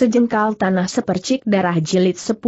Sejengkal tanah sepercik darah jilid 10.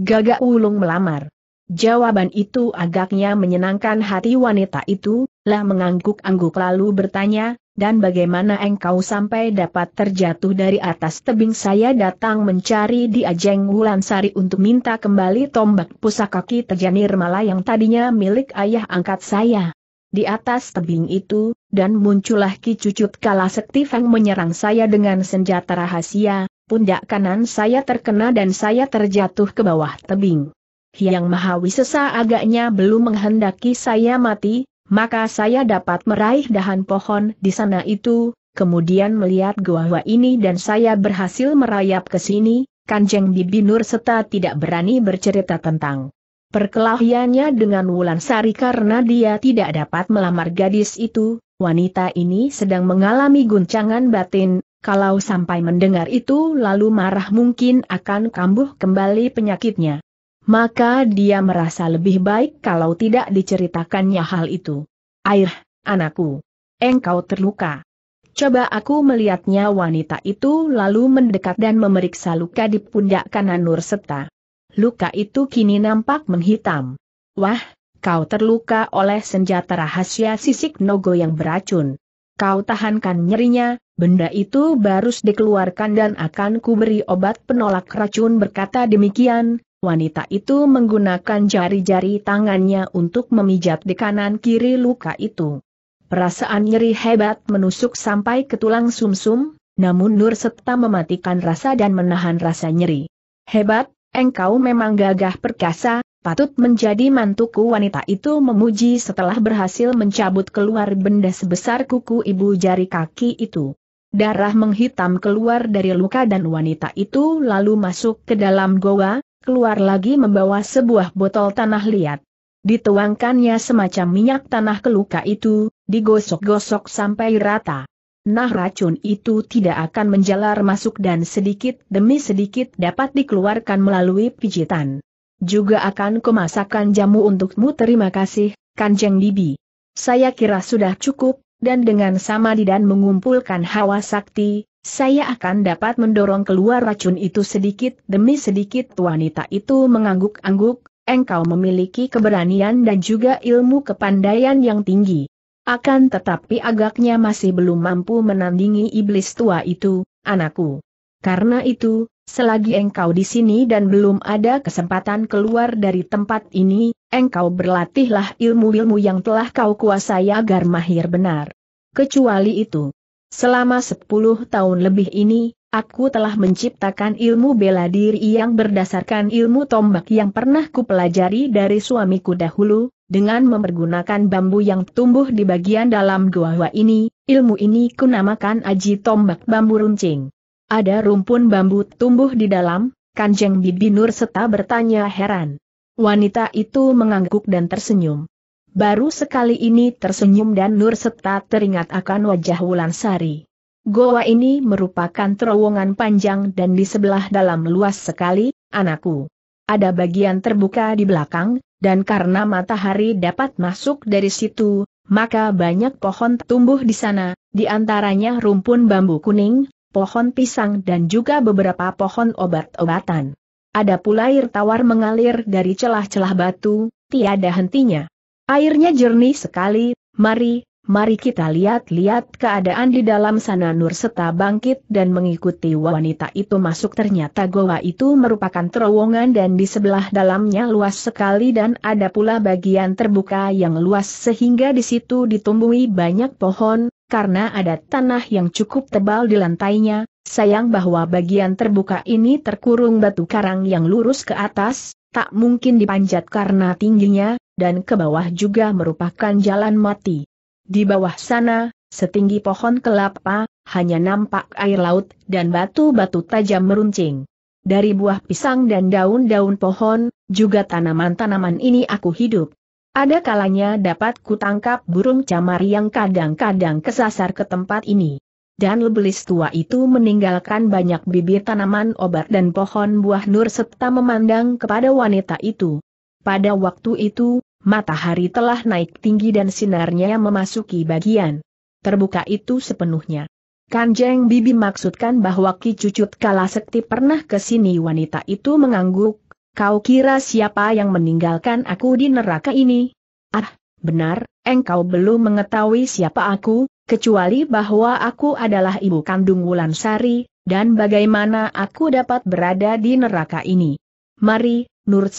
Gagak ulung melamar. Jawaban itu agaknya menyenangkan hati wanita itu, lah mengangguk-angguk lalu bertanya, dan bagaimana engkau sampai dapat terjatuh dari atas tebing saya datang mencari di Ajeng Wulansari untuk minta kembali tombak pusaka kita janir Mala yang tadinya milik ayah angkat saya. Di atas tebing itu, dan muncullah Ki Cucut Kalasekti Feng menyerang saya dengan senjata rahasia, pundak kanan saya terkena dan saya terjatuh ke bawah tebing. Yang Mahawi sesa agaknya belum menghendaki saya mati, maka saya dapat meraih dahan pohon di sana itu, kemudian melihat gua ini dan saya berhasil merayap ke sini, Kanjeng Bibi Nur serta tidak berani bercerita tentang perkelahiannya dengan Wulan Sari karena dia tidak dapat melamar gadis itu, wanita ini sedang mengalami guncangan batin, kalau sampai mendengar itu lalu marah mungkin akan kambuh kembali penyakitnya. Maka dia merasa lebih baik kalau tidak diceritakannya hal itu. Air, anakku. Engkau terluka. Coba aku melihatnya wanita itu lalu mendekat dan memeriksa luka di pundak kanan Nur Seta. Luka itu kini nampak menghitam. Wah, kau terluka oleh senjata rahasia sisik nogo yang beracun. Kau tahankan nyerinya, Benda itu baru dikeluarkan dan akan kuberi obat penolak racun berkata demikian, wanita itu menggunakan jari-jari tangannya untuk memijat di kanan kiri luka itu. Perasaan nyeri hebat menusuk sampai ke tulang sumsum, -sum, namun Nur serta mematikan rasa dan menahan rasa nyeri. Hebat, engkau memang gagah perkasa, patut menjadi mantuku wanita itu memuji setelah berhasil mencabut keluar benda sebesar kuku ibu jari kaki itu. Darah menghitam keluar dari luka dan wanita itu lalu masuk ke dalam goa, keluar lagi membawa sebuah botol tanah liat. Dituangkannya semacam minyak tanah ke luka itu, digosok-gosok sampai rata. Nah racun itu tidak akan menjalar masuk dan sedikit demi sedikit dapat dikeluarkan melalui pijitan. Juga akan kemasakan jamu untukmu terima kasih, Kanjeng bibi. Saya kira sudah cukup, dan dengan sama didan mengumpulkan hawa sakti, saya akan dapat mendorong keluar racun itu sedikit demi sedikit wanita itu mengangguk-angguk, engkau memiliki keberanian dan juga ilmu kepandaian yang tinggi. Akan tetapi agaknya masih belum mampu menandingi iblis tua itu, anakku. Karena itu, Selagi engkau di sini dan belum ada kesempatan keluar dari tempat ini, engkau berlatihlah ilmu-ilmu yang telah kau kuasai agar mahir benar. Kecuali itu, selama sepuluh tahun lebih ini, aku telah menciptakan ilmu bela diri yang berdasarkan ilmu tombak yang pernah kupelajari dari suamiku dahulu, dengan mempergunakan bambu yang tumbuh di bagian dalam gua ini, ilmu ini kunamakan aji tombak bambu runcing. Ada rumpun bambu tumbuh di dalam, Kanjeng Bibi Nur serta bertanya heran. Wanita itu mengangguk dan tersenyum. Baru sekali ini tersenyum dan Nur serta teringat akan wajah Wulan Sari. Goa ini merupakan terowongan panjang dan di sebelah dalam luas sekali, anakku. Ada bagian terbuka di belakang, dan karena matahari dapat masuk dari situ, maka banyak pohon tumbuh di sana, di antaranya rumpun bambu kuning, pohon pisang dan juga beberapa pohon obat-obatan. Ada pula air tawar mengalir dari celah-celah batu, tiada hentinya. Airnya jernih sekali, mari, mari kita lihat-lihat keadaan di dalam sana Nur Seta bangkit dan mengikuti wanita itu masuk ternyata goa itu merupakan terowongan dan di sebelah dalamnya luas sekali dan ada pula bagian terbuka yang luas sehingga di situ ditumbuhi banyak pohon, karena ada tanah yang cukup tebal di lantainya, sayang bahwa bagian terbuka ini terkurung batu karang yang lurus ke atas, tak mungkin dipanjat karena tingginya, dan ke bawah juga merupakan jalan mati. Di bawah sana, setinggi pohon kelapa, hanya nampak air laut dan batu-batu tajam meruncing. Dari buah pisang dan daun-daun pohon, juga tanaman-tanaman ini aku hidup. Ada kalanya dapat kutangkap burung camar yang kadang-kadang kesasar ke tempat ini. Dan lebelis tua itu meninggalkan banyak bibir tanaman obat dan pohon buah nur serta memandang kepada wanita itu. Pada waktu itu, matahari telah naik tinggi dan sinarnya memasuki bagian terbuka itu sepenuhnya. Kanjeng Bibi maksudkan bahwa Ki Cucut Kalasekti pernah ke sini wanita itu mengangguk, Kau kira siapa yang meninggalkan aku di neraka ini? Ah, benar, engkau belum mengetahui siapa aku, kecuali bahwa aku adalah ibu kandung Wulan Sari, dan bagaimana aku dapat berada di neraka ini. Mari, Nur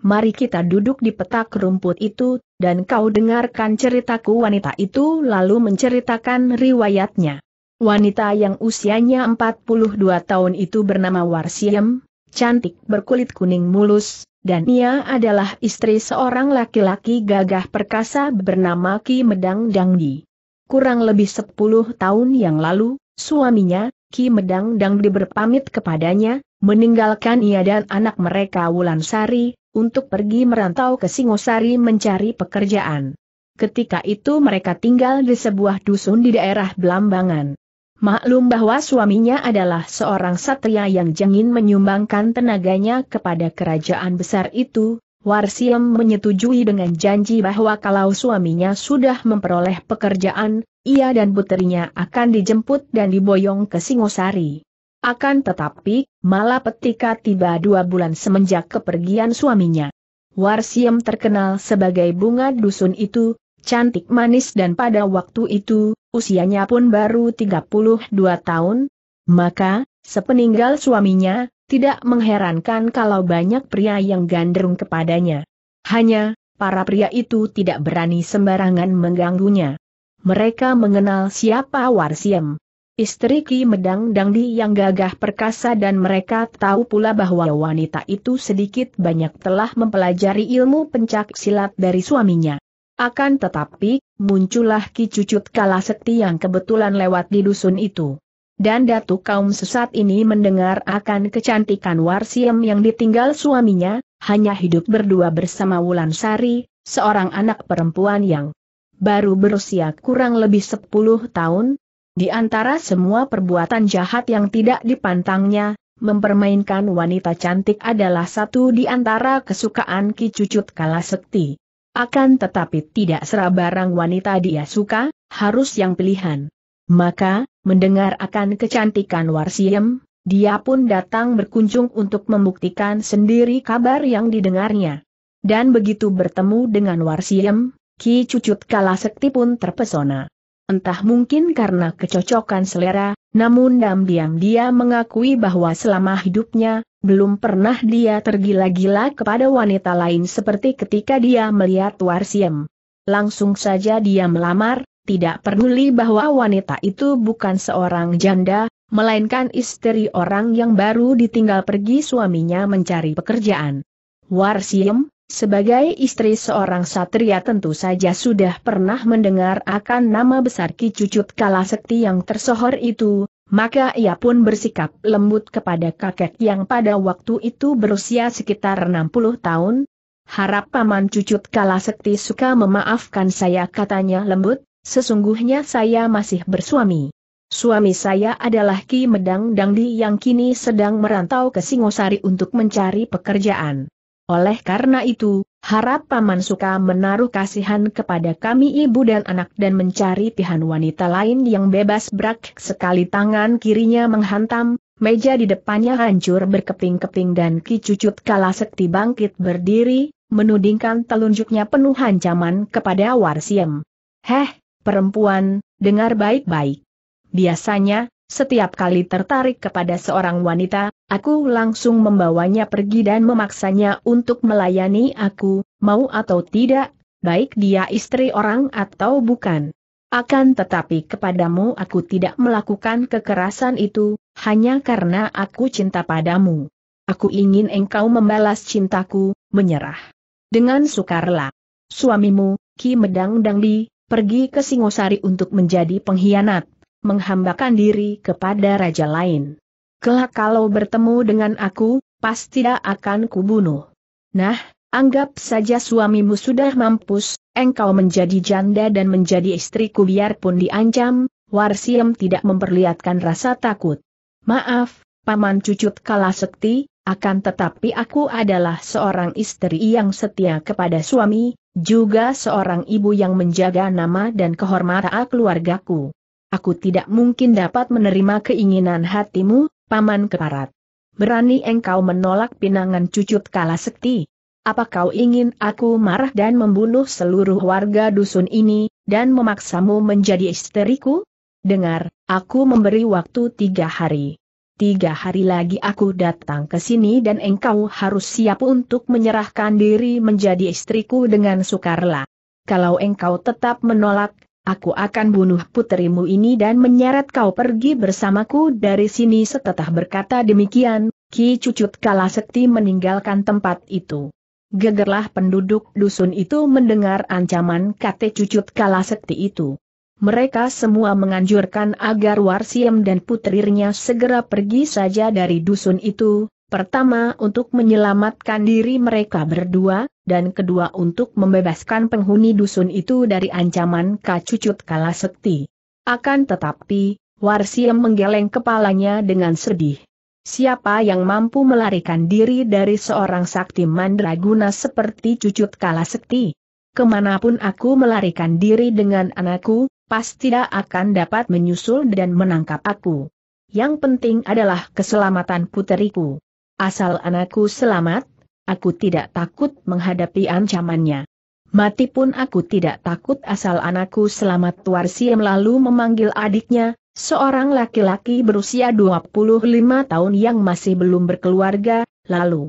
mari kita duduk di petak rumput itu, dan kau dengarkan ceritaku wanita itu lalu menceritakan riwayatnya. Wanita yang usianya 42 tahun itu bernama Warsiem, cantik berkulit kuning mulus, dan ia adalah istri seorang laki-laki gagah perkasa bernama Ki Medang Dangdi. Kurang lebih sepuluh tahun yang lalu, suaminya, Ki Medang Dangdi berpamit kepadanya, meninggalkan ia dan anak mereka Wulan Sari untuk pergi merantau ke Singosari mencari pekerjaan. Ketika itu mereka tinggal di sebuah dusun di daerah Belambangan. Maklum bahwa suaminya adalah seorang satria yang jengin menyumbangkan tenaganya kepada kerajaan besar itu, Warsiem menyetujui dengan janji bahwa kalau suaminya sudah memperoleh pekerjaan, ia dan putrinya akan dijemput dan diboyong ke Singosari. Akan tetapi, malah petika tiba dua bulan semenjak kepergian suaminya. Warsiem terkenal sebagai bunga dusun itu, cantik manis dan pada waktu itu, usianya pun baru 32 tahun. Maka, sepeninggal suaminya, tidak mengherankan kalau banyak pria yang gandrung kepadanya. Hanya, para pria itu tidak berani sembarangan mengganggunya. Mereka mengenal siapa Warsiem. Istri Ki Medang Dangdi yang gagah perkasa dan mereka tahu pula bahwa wanita itu sedikit banyak telah mempelajari ilmu pencak silat dari suaminya. Akan tetapi, muncullah Ki Cucut Kalasekti yang kebetulan lewat di dusun itu. Dan datu kaum sesat ini mendengar akan kecantikan Warsiem yang ditinggal suaminya, hanya hidup berdua bersama Wulan Sari, seorang anak perempuan yang baru berusia kurang lebih 10 tahun. Di antara semua perbuatan jahat yang tidak dipantangnya, mempermainkan wanita cantik adalah satu di antara kesukaan Ki Cucut Kalasekti. Akan tetapi tidak serah barang wanita dia suka, harus yang pilihan. Maka, mendengar akan kecantikan Warsiem, dia pun datang berkunjung untuk membuktikan sendiri kabar yang didengarnya. Dan begitu bertemu dengan Warsiem, Ki Cucut Kalasekti pun terpesona. Entah mungkin karena kecocokan selera, namun diam-diam dia mengakui bahwa selama hidupnya, belum pernah dia tergila-gila kepada wanita lain seperti ketika dia melihat Warsiem. Langsung saja dia melamar, tidak peduli bahwa wanita itu bukan seorang janda, melainkan istri orang yang baru ditinggal pergi suaminya mencari pekerjaan. Warsiem, sebagai istri seorang satria tentu saja sudah pernah mendengar akan nama besar Ki Cucut Kalasekti yang tersohor itu, maka ia pun bersikap lembut kepada kakek yang pada waktu itu berusia sekitar 60 tahun. Harap Paman Cucut Kalasekti suka memaafkan saya katanya lembut, sesungguhnya saya masih bersuami. Suami saya adalah Ki Medang Dangdi yang kini sedang merantau ke Singosari untuk mencari pekerjaan. Oleh karena itu, harap Paman Suka menaruh kasihan kepada kami ibu dan anak dan mencari pihak wanita lain yang bebas berak. Sekali tangan kirinya menghantam, meja di depannya hancur berkeping-keping dan kicucut kalah kala sekti bangkit berdiri, menudingkan telunjuknya penuh ancaman kepada Warsiem. Heh, perempuan, dengar baik-baik. Biasanya, setiap kali tertarik kepada seorang wanita, aku langsung membawanya pergi dan memaksanya untuk melayani aku, mau atau tidak, baik dia istri orang atau bukan. Akan tetapi kepadamu aku tidak melakukan kekerasan itu, hanya karena aku cinta padamu. Aku ingin engkau membalas cintaku, menyerah. Dengan sukarela. Suamimu, Ki Medang Dangdi, pergi ke Singosari untuk menjadi pengkhianat menghambakan diri kepada raja lain. Kelak kalau bertemu dengan aku, pasti tidak akan kubunuh. Nah, anggap saja suamimu sudah mampus, engkau menjadi janda dan menjadi istriku biarpun diancam, Warsiem tidak memperlihatkan rasa takut. Maaf, Paman Cucut kalah sekti, akan tetapi aku adalah seorang istri yang setia kepada suami, juga seorang ibu yang menjaga nama dan kehormatan keluargaku. Aku tidak mungkin dapat menerima keinginan hatimu, Paman Keparat. Berani engkau menolak pinangan cucut kala sekti. Apa kau ingin aku marah dan membunuh seluruh warga dusun ini, dan memaksamu menjadi istriku? Dengar, aku memberi waktu tiga hari. Tiga hari lagi aku datang ke sini dan engkau harus siap untuk menyerahkan diri menjadi istriku dengan sukarela. Kalau engkau tetap menolak, Aku akan bunuh putrimu ini dan menyeret kau pergi bersamaku dari sini setelah berkata demikian, Ki Cucut Kalasekti meninggalkan tempat itu. Gegerlah penduduk dusun itu mendengar ancaman kate Cucut Kalasekti itu. Mereka semua menganjurkan agar Warsiem dan putrinya segera pergi saja dari dusun itu, pertama untuk menyelamatkan diri mereka berdua, dan kedua untuk membebaskan penghuni dusun itu dari ancaman kacucut kala sekti. Akan tetapi, Warsiem menggeleng kepalanya dengan sedih. Siapa yang mampu melarikan diri dari seorang sakti mandraguna seperti cucut kala sekti? Kemanapun aku melarikan diri dengan anakku, pasti tidak akan dapat menyusul dan menangkap aku. Yang penting adalah keselamatan puteriku. Asal anakku selamat, aku tidak takut menghadapi ancamannya. Mati pun aku tidak takut asal anakku selamat Tuarsiem lalu memanggil adiknya, seorang laki-laki berusia 25 tahun yang masih belum berkeluarga, lalu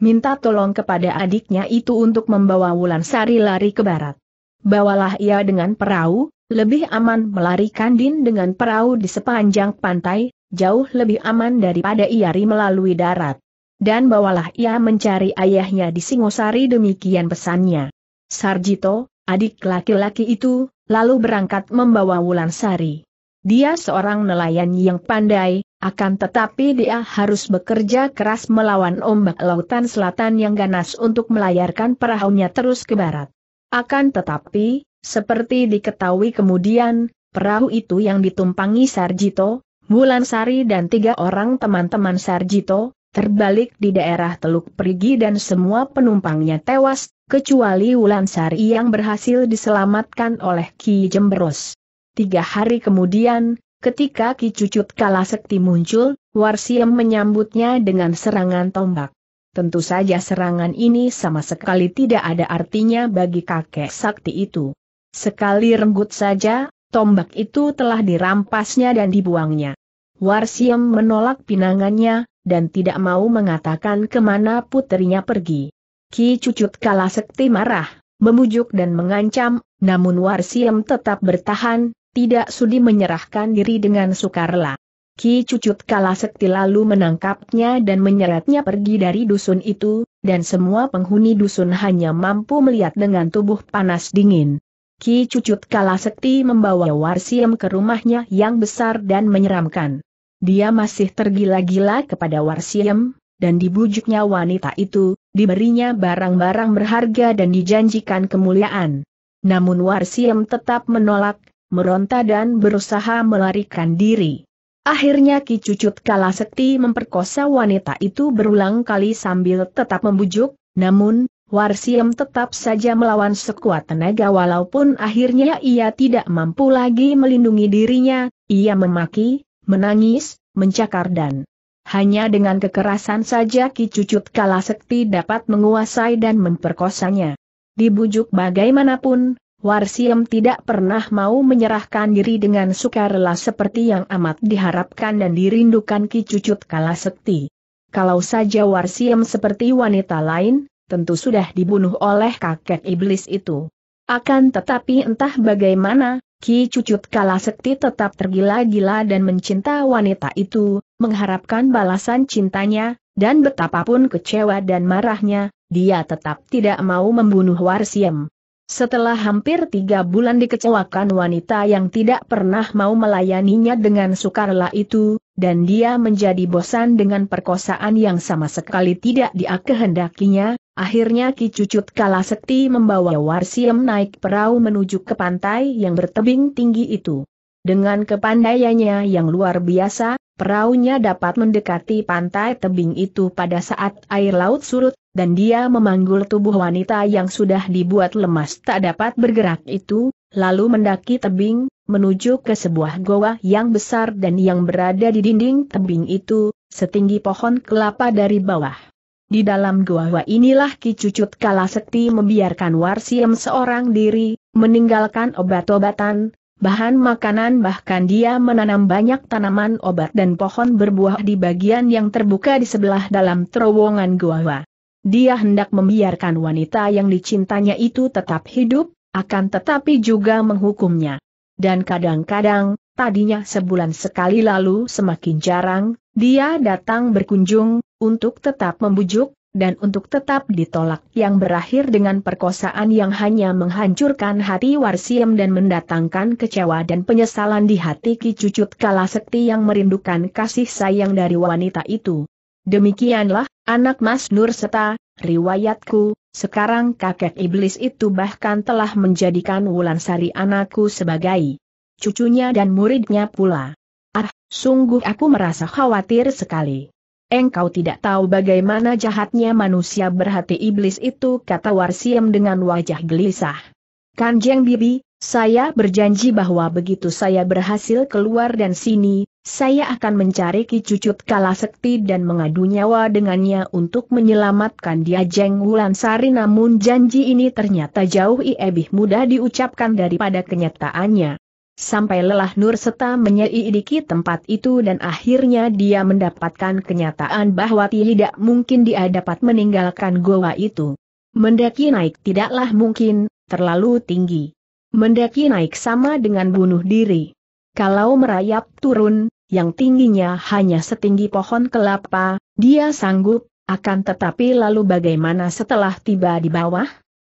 minta tolong kepada adiknya itu untuk membawa Wulan Sari lari ke barat. Bawalah ia dengan perahu, lebih aman melarikan Din dengan perahu di sepanjang pantai, jauh lebih aman daripada Iari melalui darat dan bawalah ia mencari ayahnya di Singosari demikian pesannya. Sarjito, adik laki-laki itu, lalu berangkat membawa Wulansari. Dia seorang nelayan yang pandai, akan tetapi dia harus bekerja keras melawan ombak lautan selatan yang ganas untuk melayarkan perahunya terus ke barat. Akan tetapi, seperti diketahui kemudian, perahu itu yang ditumpangi Sarjito, Wulansari dan tiga orang teman-teman Sarjito, terbalik di daerah Teluk Perigi dan semua penumpangnya tewas, kecuali Sari yang berhasil diselamatkan oleh Ki Jemberos. Tiga hari kemudian, ketika Ki Cucut Kalasekti muncul, Warsiem menyambutnya dengan serangan tombak. Tentu saja serangan ini sama sekali tidak ada artinya bagi kakek sakti itu. Sekali renggut saja, tombak itu telah dirampasnya dan dibuangnya. Warsiem menolak pinangannya, dan tidak mau mengatakan kemana putrinya pergi. Ki Cucut kala sekti marah, memujuk dan mengancam, namun Warsiem tetap bertahan, tidak sudi menyerahkan diri dengan sukarela. Ki Cucut kala sekti lalu menangkapnya dan menyeretnya pergi dari dusun itu, dan semua penghuni dusun hanya mampu melihat dengan tubuh panas dingin. Ki Cucut kala sekti membawa Warsiem ke rumahnya yang besar dan menyeramkan. Dia masih tergila-gila kepada Warsiem, dan dibujuknya wanita itu, diberinya barang-barang berharga dan dijanjikan kemuliaan. Namun Warsiem tetap menolak, meronta dan berusaha melarikan diri. Akhirnya Ki Cucut Kalasekti memperkosa wanita itu berulang kali sambil tetap membujuk, namun, Warsiem tetap saja melawan sekuat tenaga walaupun akhirnya ia tidak mampu lagi melindungi dirinya, ia memaki, menangis, mencakar dan hanya dengan kekerasan saja Ki Cucut Kalasekti dapat menguasai dan memperkosanya. Dibujuk bagaimanapun, Warsiem tidak pernah mau menyerahkan diri dengan sukarela seperti yang amat diharapkan dan dirindukan Ki Cucut Kalasekti. Kalau saja Warsiem seperti wanita lain, tentu sudah dibunuh oleh kakek iblis itu. Akan tetapi entah bagaimana, Ki Cucut Kalasekti tetap tergila-gila dan mencinta wanita itu, mengharapkan balasan cintanya, dan betapapun kecewa dan marahnya, dia tetap tidak mau membunuh Warsiem. Setelah hampir tiga bulan dikecewakan wanita yang tidak pernah mau melayaninya dengan sukarela itu, dan dia menjadi bosan dengan perkosaan yang sama sekali tidak dia kehendakinya, Akhirnya Ki Cucut Kalasekti membawa Warsiem naik perahu menuju ke pantai yang bertebing tinggi itu. Dengan kepandaiannya yang luar biasa, perahunya dapat mendekati pantai tebing itu pada saat air laut surut, dan dia memanggul tubuh wanita yang sudah dibuat lemas tak dapat bergerak itu, lalu mendaki tebing, menuju ke sebuah goa yang besar dan yang berada di dinding tebing itu, setinggi pohon kelapa dari bawah. Di dalam gua inilah Ki Cucut Kalasekti membiarkan Warsiem seorang diri, meninggalkan obat-obatan, bahan makanan bahkan dia menanam banyak tanaman obat dan pohon berbuah di bagian yang terbuka di sebelah dalam terowongan gua. Dia hendak membiarkan wanita yang dicintanya itu tetap hidup, akan tetapi juga menghukumnya. Dan kadang-kadang, tadinya sebulan sekali lalu semakin jarang, dia datang berkunjung, untuk tetap membujuk, dan untuk tetap ditolak yang berakhir dengan perkosaan yang hanya menghancurkan hati Warsiem dan mendatangkan kecewa dan penyesalan di hati Ki Cucut Kala Sekti yang merindukan kasih sayang dari wanita itu. Demikianlah, anak Mas Nur Seta, riwayatku, sekarang kakek iblis itu bahkan telah menjadikan Wulansari anakku sebagai cucunya dan muridnya pula. Ah, sungguh aku merasa khawatir sekali. Engkau tidak tahu bagaimana jahatnya manusia berhati iblis itu kata Warsiem dengan wajah gelisah. Kanjeng Bibi, saya berjanji bahwa begitu saya berhasil keluar dan sini, saya akan mencari Ki Cucut Kalasekti dan mengadu nyawa dengannya untuk menyelamatkan dia Jeng Wulansari namun janji ini ternyata jauh lebih mudah diucapkan daripada kenyataannya sampai lelah Nur Seta menyelidiki tempat itu dan akhirnya dia mendapatkan kenyataan bahwa tidak mungkin dia dapat meninggalkan goa itu. Mendaki naik tidaklah mungkin, terlalu tinggi. Mendaki naik sama dengan bunuh diri. Kalau merayap turun, yang tingginya hanya setinggi pohon kelapa, dia sanggup, akan tetapi lalu bagaimana setelah tiba di bawah?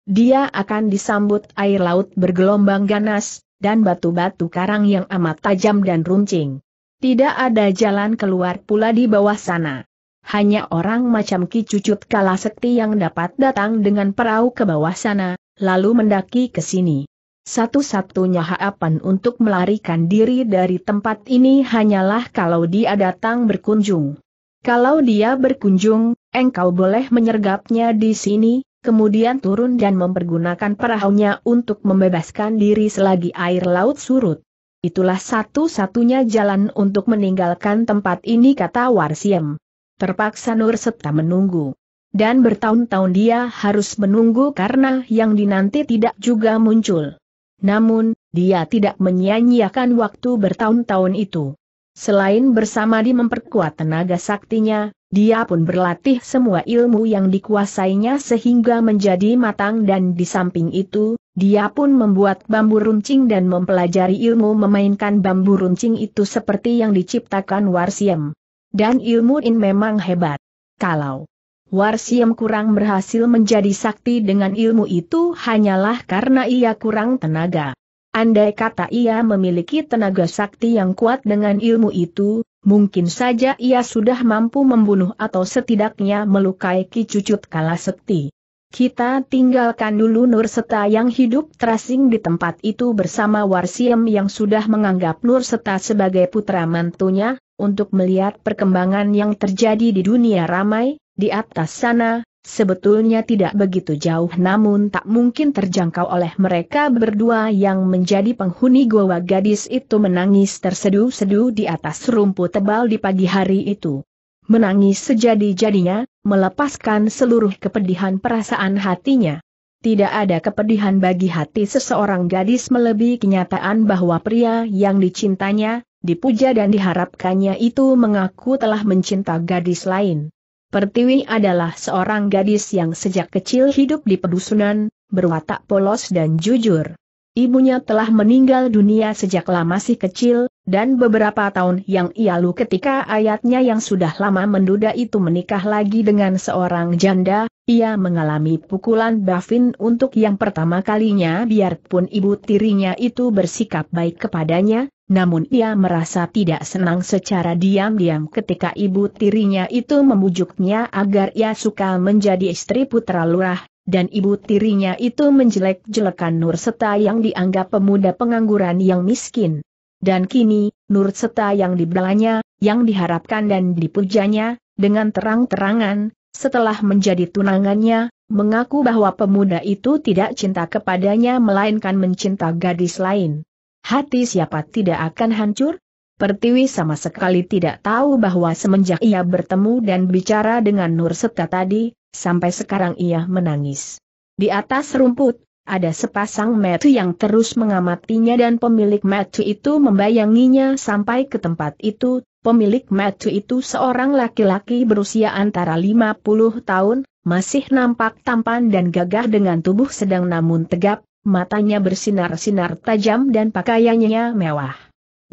Dia akan disambut air laut bergelombang ganas, dan batu-batu karang yang amat tajam dan runcing. Tidak ada jalan keluar pula di bawah sana. Hanya orang macam Ki Cucut Kalasekti yang dapat datang dengan perahu ke bawah sana, lalu mendaki ke sini. Satu-satunya harapan untuk melarikan diri dari tempat ini hanyalah kalau dia datang berkunjung. Kalau dia berkunjung, engkau boleh menyergapnya di sini, kemudian turun dan mempergunakan perahunya untuk membebaskan diri selagi air laut surut. Itulah satu-satunya jalan untuk meninggalkan tempat ini kata Warsiem. Terpaksa Nur serta menunggu. Dan bertahun-tahun dia harus menunggu karena yang dinanti tidak juga muncul. Namun, dia tidak menyia-nyiakan waktu bertahun-tahun itu. Selain bersama di memperkuat tenaga saktinya, dia pun berlatih semua ilmu yang dikuasainya sehingga menjadi matang dan di samping itu, dia pun membuat bambu runcing dan mempelajari ilmu memainkan bambu runcing itu seperti yang diciptakan Warsiem. Dan ilmu in memang hebat. Kalau Warsiem kurang berhasil menjadi sakti dengan ilmu itu hanyalah karena ia kurang tenaga. Andai kata ia memiliki tenaga sakti yang kuat dengan ilmu itu, Mungkin saja ia sudah mampu membunuh atau setidaknya melukai Ki Cucut Sekti. Kita tinggalkan dulu Nurseta yang hidup terasing di tempat itu bersama Warsiem yang sudah menganggap Nurseta sebagai putra mantunya, untuk melihat perkembangan yang terjadi di dunia ramai, di atas sana, Sebetulnya tidak begitu jauh namun tak mungkin terjangkau oleh mereka berdua yang menjadi penghuni goa gadis itu menangis tersedu-sedu di atas rumput tebal di pagi hari itu. Menangis sejadi-jadinya, melepaskan seluruh kepedihan perasaan hatinya. Tidak ada kepedihan bagi hati seseorang gadis melebihi kenyataan bahwa pria yang dicintanya, dipuja dan diharapkannya itu mengaku telah mencinta gadis lain. Pertiwi adalah seorang gadis yang sejak kecil hidup di pedusunan, berwatak polos dan jujur. Ibunya telah meninggal dunia sejak lama masih kecil, dan beberapa tahun yang lalu ketika ayatnya yang sudah lama menduda itu menikah lagi dengan seorang janda, ia mengalami pukulan Bafin untuk yang pertama kalinya biarpun ibu tirinya itu bersikap baik kepadanya, namun ia merasa tidak senang secara diam-diam ketika ibu tirinya itu memujuknya agar ia suka menjadi istri putra lurah, dan ibu tirinya itu menjelek-jelekan Nur Seta yang dianggap pemuda pengangguran yang miskin. Dan kini, Nur Seta yang dibelanya, yang diharapkan dan dipujanya, dengan terang-terangan, setelah menjadi tunangannya, mengaku bahwa pemuda itu tidak cinta kepadanya melainkan mencinta gadis lain. Hati siapa tidak akan hancur? Pertiwi sama sekali tidak tahu bahwa semenjak ia bertemu dan bicara dengan Nur Seta tadi, sampai sekarang ia menangis. Di atas rumput, ada sepasang metu yang terus mengamatinya dan pemilik metu itu membayanginya sampai ke tempat itu, pemilik metu itu seorang laki-laki berusia antara 50 tahun, masih nampak tampan dan gagah dengan tubuh sedang namun tegap, matanya bersinar-sinar tajam dan pakaiannya mewah.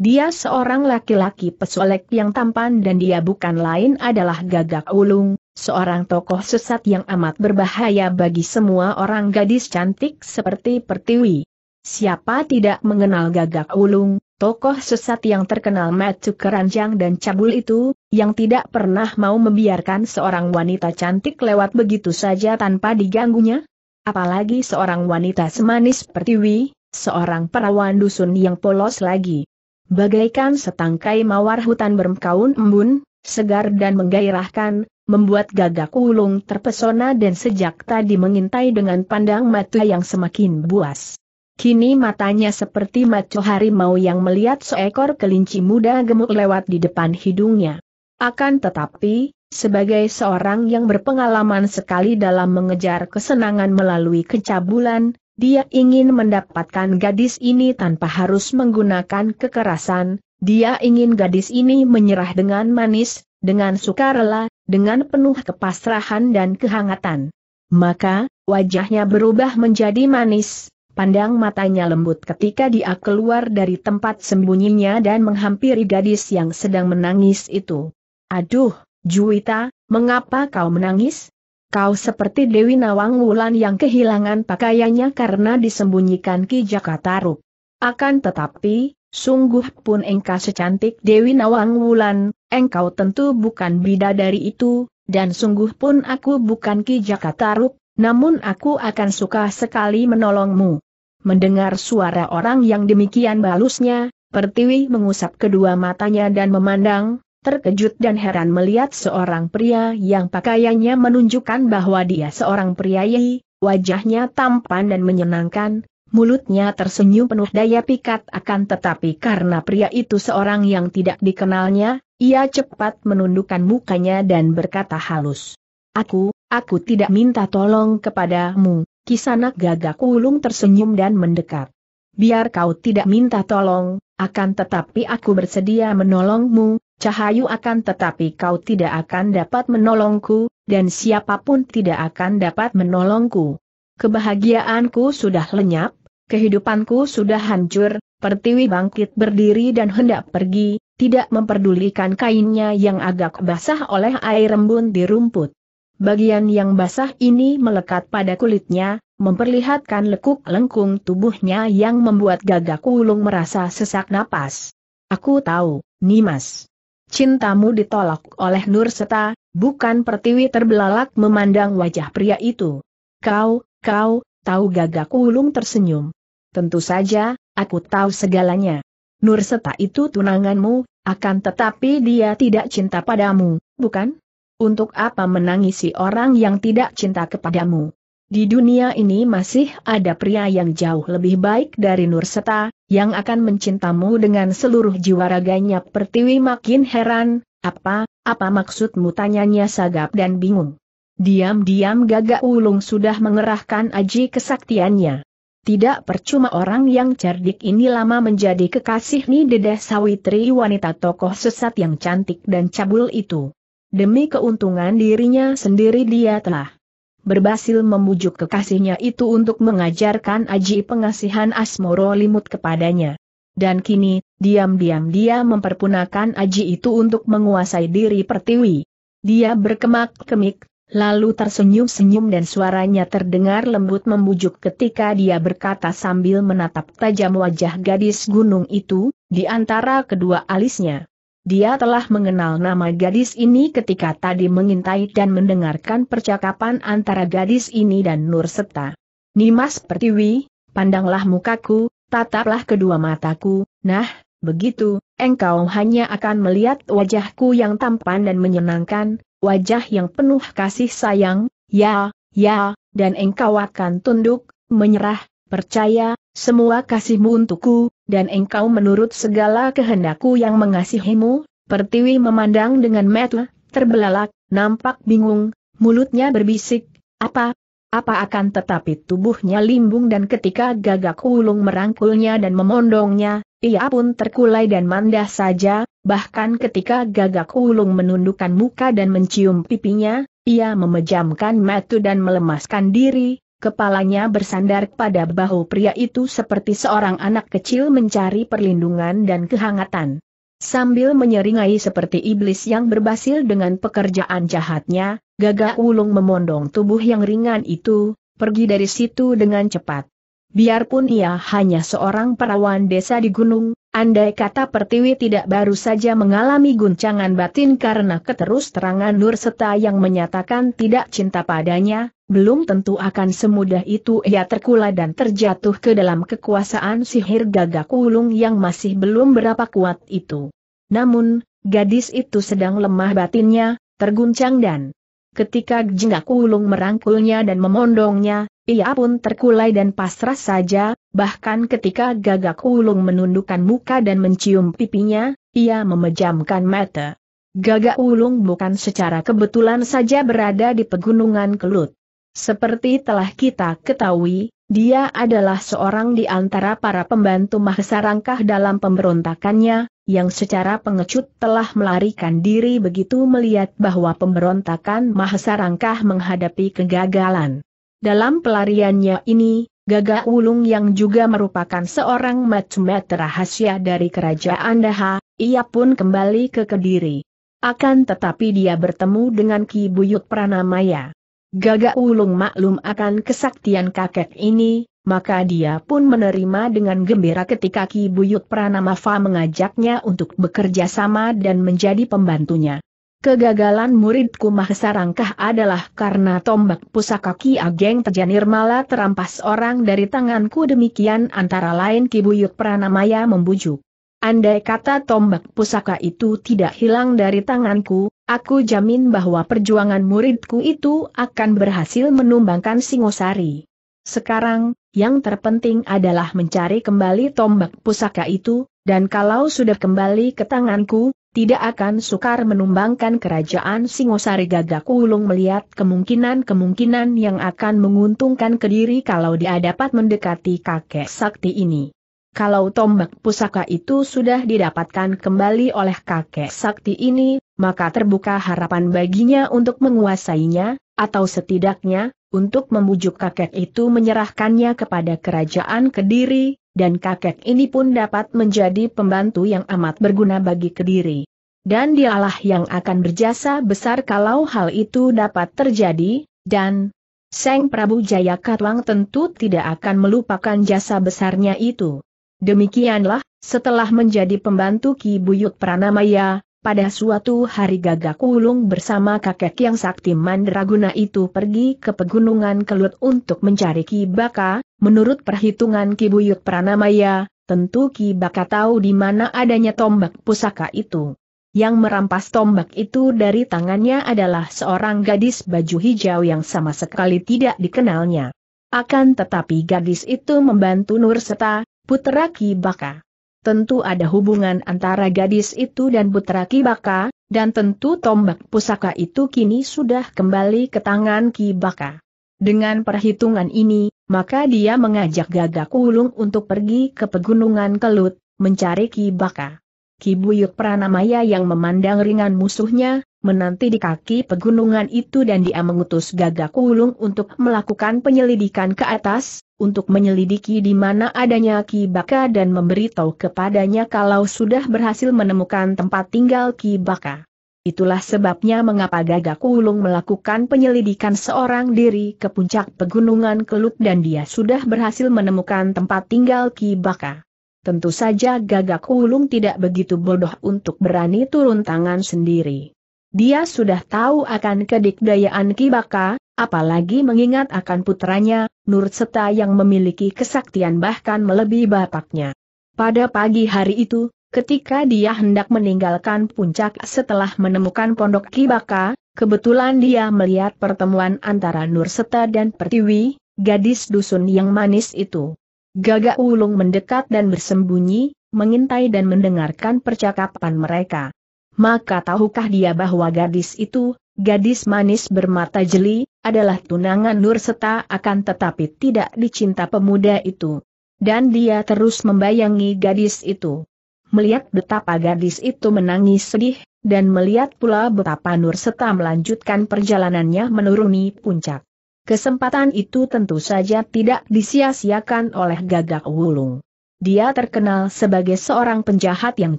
Dia seorang laki-laki pesolek yang tampan dan dia bukan lain adalah gagak ulung, seorang tokoh sesat yang amat berbahaya bagi semua orang gadis cantik seperti Pertiwi. Siapa tidak mengenal gagak ulung, tokoh sesat yang terkenal matu keranjang dan cabul itu, yang tidak pernah mau membiarkan seorang wanita cantik lewat begitu saja tanpa diganggunya? Apalagi seorang wanita semanis seperti pertiwi, seorang perawan dusun yang polos lagi. Bagaikan setangkai mawar hutan bermekaun embun, segar dan menggairahkan, membuat gagak ulung terpesona dan sejak tadi mengintai dengan pandang mata yang semakin buas. Kini matanya seperti maco harimau yang melihat seekor kelinci muda gemuk lewat di depan hidungnya. Akan tetapi, sebagai seorang yang berpengalaman sekali dalam mengejar kesenangan melalui kecabulan, dia ingin mendapatkan gadis ini tanpa harus menggunakan kekerasan, dia ingin gadis ini menyerah dengan manis, dengan sukarela, dengan penuh kepasrahan dan kehangatan. Maka, wajahnya berubah menjadi manis, pandang matanya lembut ketika dia keluar dari tempat sembunyinya dan menghampiri gadis yang sedang menangis itu. Aduh, Juwita, mengapa kau menangis? Kau seperti Dewi Nawang Wulan yang kehilangan pakaiannya karena disembunyikan Ki Jakataruk. Akan tetapi, sungguh pun engkau secantik Dewi Nawang Wulan, engkau tentu bukan bidadari itu, dan sungguh pun aku bukan Ki Jakataruk, namun aku akan suka sekali menolongmu. Mendengar suara orang yang demikian balusnya, Pertiwi mengusap kedua matanya dan memandang, terkejut dan heran melihat seorang pria yang pakaiannya menunjukkan bahwa dia seorang pria yang wajahnya tampan dan menyenangkan, mulutnya tersenyum penuh daya pikat akan tetapi karena pria itu seorang yang tidak dikenalnya, ia cepat menundukkan mukanya dan berkata halus. Aku, aku tidak minta tolong kepadamu, kisanak gagak ulung tersenyum dan mendekat. Biar kau tidak minta tolong, akan tetapi aku bersedia menolongmu, cahayu akan tetapi kau tidak akan dapat menolongku, dan siapapun tidak akan dapat menolongku. Kebahagiaanku sudah lenyap, kehidupanku sudah hancur, Pertiwi bangkit berdiri dan hendak pergi, tidak memperdulikan kainnya yang agak basah oleh air embun di rumput. Bagian yang basah ini melekat pada kulitnya, memperlihatkan lekuk lengkung tubuhnya yang membuat gagak ulung merasa sesak napas. Aku tahu, Nimas. Cintamu ditolak oleh Nur Seta, bukan pertiwi terbelalak memandang wajah pria itu. Kau, kau, tahu gagak ulung tersenyum. Tentu saja, aku tahu segalanya. Nur Seta itu tunanganmu, akan tetapi dia tidak cinta padamu, bukan? Untuk apa menangisi orang yang tidak cinta kepadamu? Di dunia ini masih ada pria yang jauh lebih baik dari Nurseta, yang akan mencintamu dengan seluruh jiwa raganya. Pertiwi makin heran, apa, apa maksudmu tanyanya sagap dan bingung. Diam-diam gagak ulung sudah mengerahkan aji kesaktiannya. Tidak percuma orang yang cerdik ini lama menjadi kekasih nih Dedeh Sawitri wanita tokoh sesat yang cantik dan cabul itu. Demi keuntungan dirinya sendiri dia telah berbasil membujuk kekasihnya itu untuk mengajarkan aji pengasihan Asmoro Limut kepadanya. Dan kini, diam-diam dia memperpunakan aji itu untuk menguasai diri pertiwi. Dia berkemak-kemik, lalu tersenyum-senyum dan suaranya terdengar lembut membujuk ketika dia berkata sambil menatap tajam wajah gadis gunung itu, di antara kedua alisnya. Dia telah mengenal nama gadis ini ketika tadi mengintai dan mendengarkan percakapan antara gadis ini dan Nur Seta. Nimas Pertiwi, pandanglah mukaku, tataplah kedua mataku, nah, begitu, engkau hanya akan melihat wajahku yang tampan dan menyenangkan, wajah yang penuh kasih sayang, ya, ya, dan engkau akan tunduk, menyerah, percaya, semua kasihmu untukku, dan engkau menurut segala kehendakku yang mengasihimu, Pertiwi memandang dengan mata terbelalak, nampak bingung, mulutnya berbisik, apa? Apa akan tetapi tubuhnya limbung dan ketika gagak ulung merangkulnya dan memondongnya, ia pun terkulai dan mandah saja, bahkan ketika gagak ulung menundukkan muka dan mencium pipinya, ia memejamkan metu dan melemaskan diri, Kepalanya bersandar pada bahu pria itu seperti seorang anak kecil mencari perlindungan dan kehangatan. Sambil menyeringai seperti iblis yang berbasil dengan pekerjaan jahatnya, gagak wulung memondong tubuh yang ringan itu, pergi dari situ dengan cepat. Biarpun ia hanya seorang perawan desa di gunung, andai kata pertiwi tidak baru saja mengalami guncangan batin karena keterus terangan nur Seta yang menyatakan tidak cinta padanya, belum tentu akan semudah itu ia terkula dan terjatuh ke dalam kekuasaan sihir gagak ulung yang masih belum berapa kuat itu. Namun, gadis itu sedang lemah batinnya, terguncang dan ketika jengak ulung merangkulnya dan memondongnya, ia pun terkulai dan pasrah saja, bahkan ketika gagak ulung menundukkan muka dan mencium pipinya, ia memejamkan mata. Gagak Ulung bukan secara kebetulan saja berada di pegunungan Kelut. Seperti telah kita ketahui, dia adalah seorang di antara para pembantu Mahesa dalam pemberontakannya, yang secara pengecut telah melarikan diri begitu melihat bahwa pemberontakan Mahesa menghadapi kegagalan. Dalam pelariannya ini, Gagak Wulung yang juga merupakan seorang matsumet rahasia dari kerajaan Daha, ia pun kembali ke Kediri. Akan tetapi dia bertemu dengan Ki Buyut Pranamaya. Gagak ulung maklum akan kesaktian kakek ini, maka dia pun menerima dengan gembira ketika Ki Buyut Fa mengajaknya untuk bekerja sama dan menjadi pembantunya. Kegagalan muridku Mahesarangkah adalah karena tombak pusaka Ki Ageng Tejanirmala terampas orang dari tanganku demikian antara lain Ki Buyut Pranamaya membujuk. Andai kata tombak pusaka itu tidak hilang dari tanganku, Aku jamin bahwa perjuangan muridku itu akan berhasil menumbangkan Singosari. Sekarang, yang terpenting adalah mencari kembali tombak pusaka itu, dan kalau sudah kembali ke tanganku, tidak akan sukar menumbangkan kerajaan Singosari gagak ulung melihat kemungkinan-kemungkinan yang akan menguntungkan kediri kalau dia dapat mendekati kakek sakti ini. Kalau tombak pusaka itu sudah didapatkan kembali oleh kakek sakti ini, maka terbuka harapan baginya untuk menguasainya, atau setidaknya, untuk membujuk kakek itu menyerahkannya kepada kerajaan Kediri, dan kakek ini pun dapat menjadi pembantu yang amat berguna bagi Kediri. Dan dialah yang akan berjasa besar kalau hal itu dapat terjadi, dan Seng Prabu Jaya Katwang tentu tidak akan melupakan jasa besarnya itu. Demikianlah, setelah menjadi pembantu Ki Buyut Pranamaya, pada suatu hari gagak ulung bersama kakek yang sakti mandraguna itu pergi ke pegunungan kelut untuk mencari Ki Baka. menurut perhitungan Kibuyut Pranamaya, tentu Ki Baka tahu di mana adanya tombak pusaka itu. Yang merampas tombak itu dari tangannya adalah seorang gadis baju hijau yang sama sekali tidak dikenalnya. Akan tetapi gadis itu membantu Nurseta, putera Baka tentu ada hubungan antara gadis itu dan putra Kibaka, dan tentu tombak pusaka itu kini sudah kembali ke tangan Kibaka. Dengan perhitungan ini, maka dia mengajak Gagak Wulung untuk pergi ke pegunungan Kelut, mencari Kibaka. Kibuyuk Pranamaya yang memandang ringan musuhnya, menanti di kaki pegunungan itu dan dia mengutus gagak ulung untuk melakukan penyelidikan ke atas, untuk menyelidiki di mana adanya Ki Baka dan memberitahu kepadanya kalau sudah berhasil menemukan tempat tinggal Ki Baka. Itulah sebabnya mengapa gagak ulung melakukan penyelidikan seorang diri ke puncak pegunungan Keluk dan dia sudah berhasil menemukan tempat tinggal Ki Baka. Tentu saja gagak ulung tidak begitu bodoh untuk berani turun tangan sendiri. Dia sudah tahu akan kedikdayaan Kibaka, apalagi mengingat akan putranya, Nur Seta yang memiliki kesaktian bahkan melebihi bapaknya. Pada pagi hari itu, ketika dia hendak meninggalkan puncak setelah menemukan pondok Kibaka, kebetulan dia melihat pertemuan antara Nur Seta dan Pertiwi, gadis dusun yang manis itu. Gagak Ulung mendekat dan bersembunyi, mengintai dan mendengarkan percakapan mereka maka tahukah dia bahwa gadis itu, gadis manis bermata jeli, adalah tunangan Nur Seta akan tetapi tidak dicinta pemuda itu. Dan dia terus membayangi gadis itu. Melihat betapa gadis itu menangis sedih, dan melihat pula betapa Nur Seta melanjutkan perjalanannya menuruni puncak. Kesempatan itu tentu saja tidak disia-siakan oleh gagak wulung. Dia terkenal sebagai seorang penjahat yang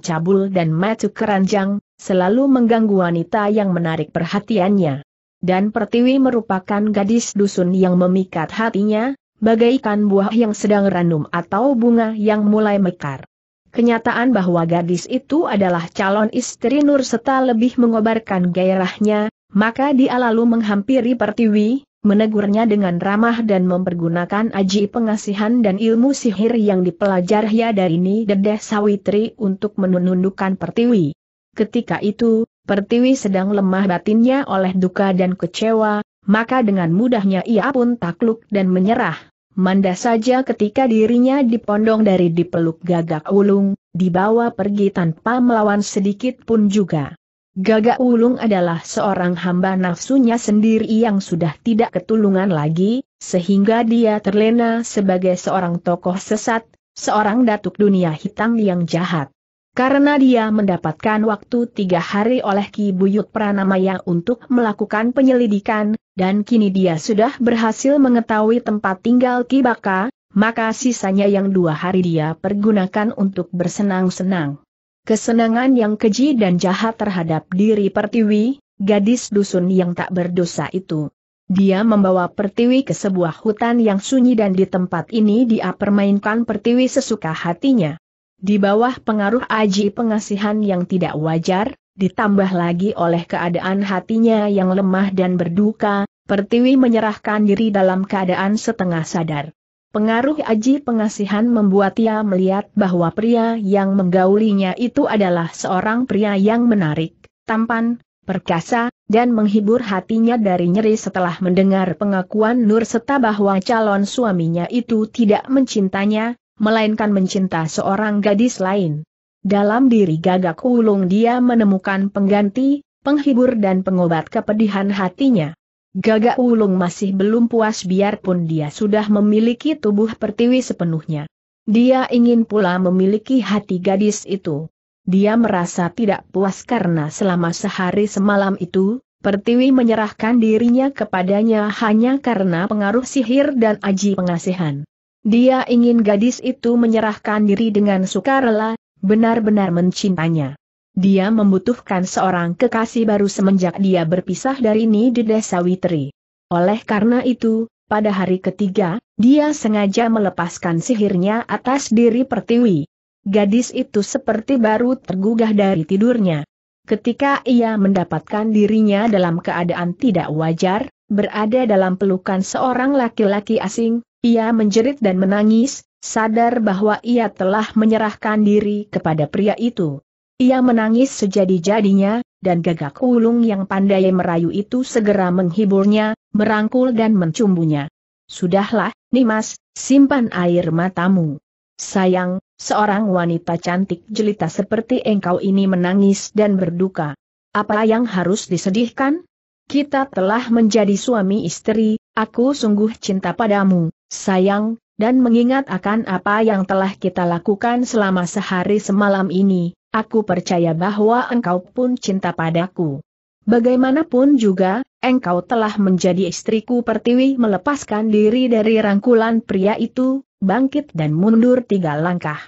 cabul dan matu keranjang, selalu mengganggu wanita yang menarik perhatiannya. Dan Pertiwi merupakan gadis dusun yang memikat hatinya, bagaikan buah yang sedang ranum atau bunga yang mulai mekar. Kenyataan bahwa gadis itu adalah calon istri Nur serta lebih mengobarkan gairahnya, maka dia lalu menghampiri Pertiwi, menegurnya dengan ramah dan mempergunakan aji pengasihan dan ilmu sihir yang ya dari ini Dedeh Sawitri untuk menundukkan Pertiwi. Ketika itu, Pertiwi sedang lemah batinnya oleh duka dan kecewa, maka dengan mudahnya ia pun takluk dan menyerah. Manda saja ketika dirinya dipondong dari dipeluk gagak ulung, dibawa pergi tanpa melawan sedikit pun juga. Gagak ulung adalah seorang hamba nafsunya sendiri yang sudah tidak ketulungan lagi, sehingga dia terlena sebagai seorang tokoh sesat, seorang datuk dunia hitam yang jahat. Karena dia mendapatkan waktu tiga hari oleh Ki Buyut Pranamaya untuk melakukan penyelidikan, dan kini dia sudah berhasil mengetahui tempat tinggal Ki Baka, maka sisanya yang dua hari dia pergunakan untuk bersenang-senang kesenangan yang keji dan jahat terhadap diri Pertiwi, gadis dusun yang tak berdosa itu. Dia membawa Pertiwi ke sebuah hutan yang sunyi dan di tempat ini dia permainkan Pertiwi sesuka hatinya. Di bawah pengaruh aji pengasihan yang tidak wajar, ditambah lagi oleh keadaan hatinya yang lemah dan berduka, Pertiwi menyerahkan diri dalam keadaan setengah sadar. Pengaruh Aji Pengasihan membuat ia melihat bahwa pria yang menggaulinya itu adalah seorang pria yang menarik, tampan, perkasa, dan menghibur hatinya dari nyeri setelah mendengar pengakuan Nur serta bahwa calon suaminya itu tidak mencintanya, melainkan mencinta seorang gadis lain. Dalam diri gagak ulung dia menemukan pengganti, penghibur dan pengobat kepedihan hatinya. Gagak Wulung masih belum puas biarpun dia sudah memiliki tubuh pertiwi sepenuhnya. Dia ingin pula memiliki hati gadis itu. Dia merasa tidak puas karena selama sehari semalam itu, Pertiwi menyerahkan dirinya kepadanya hanya karena pengaruh sihir dan aji pengasihan. Dia ingin gadis itu menyerahkan diri dengan sukarela, benar-benar mencintanya. Dia membutuhkan seorang kekasih baru semenjak dia berpisah dari di ini desa Witri. Oleh karena itu, pada hari ketiga, dia sengaja melepaskan sihirnya atas diri Pertiwi. Gadis itu seperti baru tergugah dari tidurnya. Ketika ia mendapatkan dirinya dalam keadaan tidak wajar, berada dalam pelukan seorang laki-laki asing, ia menjerit dan menangis, sadar bahwa ia telah menyerahkan diri kepada pria itu. Ia menangis sejadi-jadinya, dan gagak ulung yang pandai merayu itu segera menghiburnya, merangkul dan mencumbunya. Sudahlah, Nimas, simpan air matamu. Sayang, seorang wanita cantik jelita seperti engkau ini menangis dan berduka. Apa yang harus disedihkan? Kita telah menjadi suami istri, aku sungguh cinta padamu, sayang, dan mengingat akan apa yang telah kita lakukan selama sehari semalam ini, Aku percaya bahwa engkau pun cinta padaku. Bagaimanapun juga, engkau telah menjadi istriku pertiwi melepaskan diri dari rangkulan pria itu, bangkit dan mundur tiga langkah.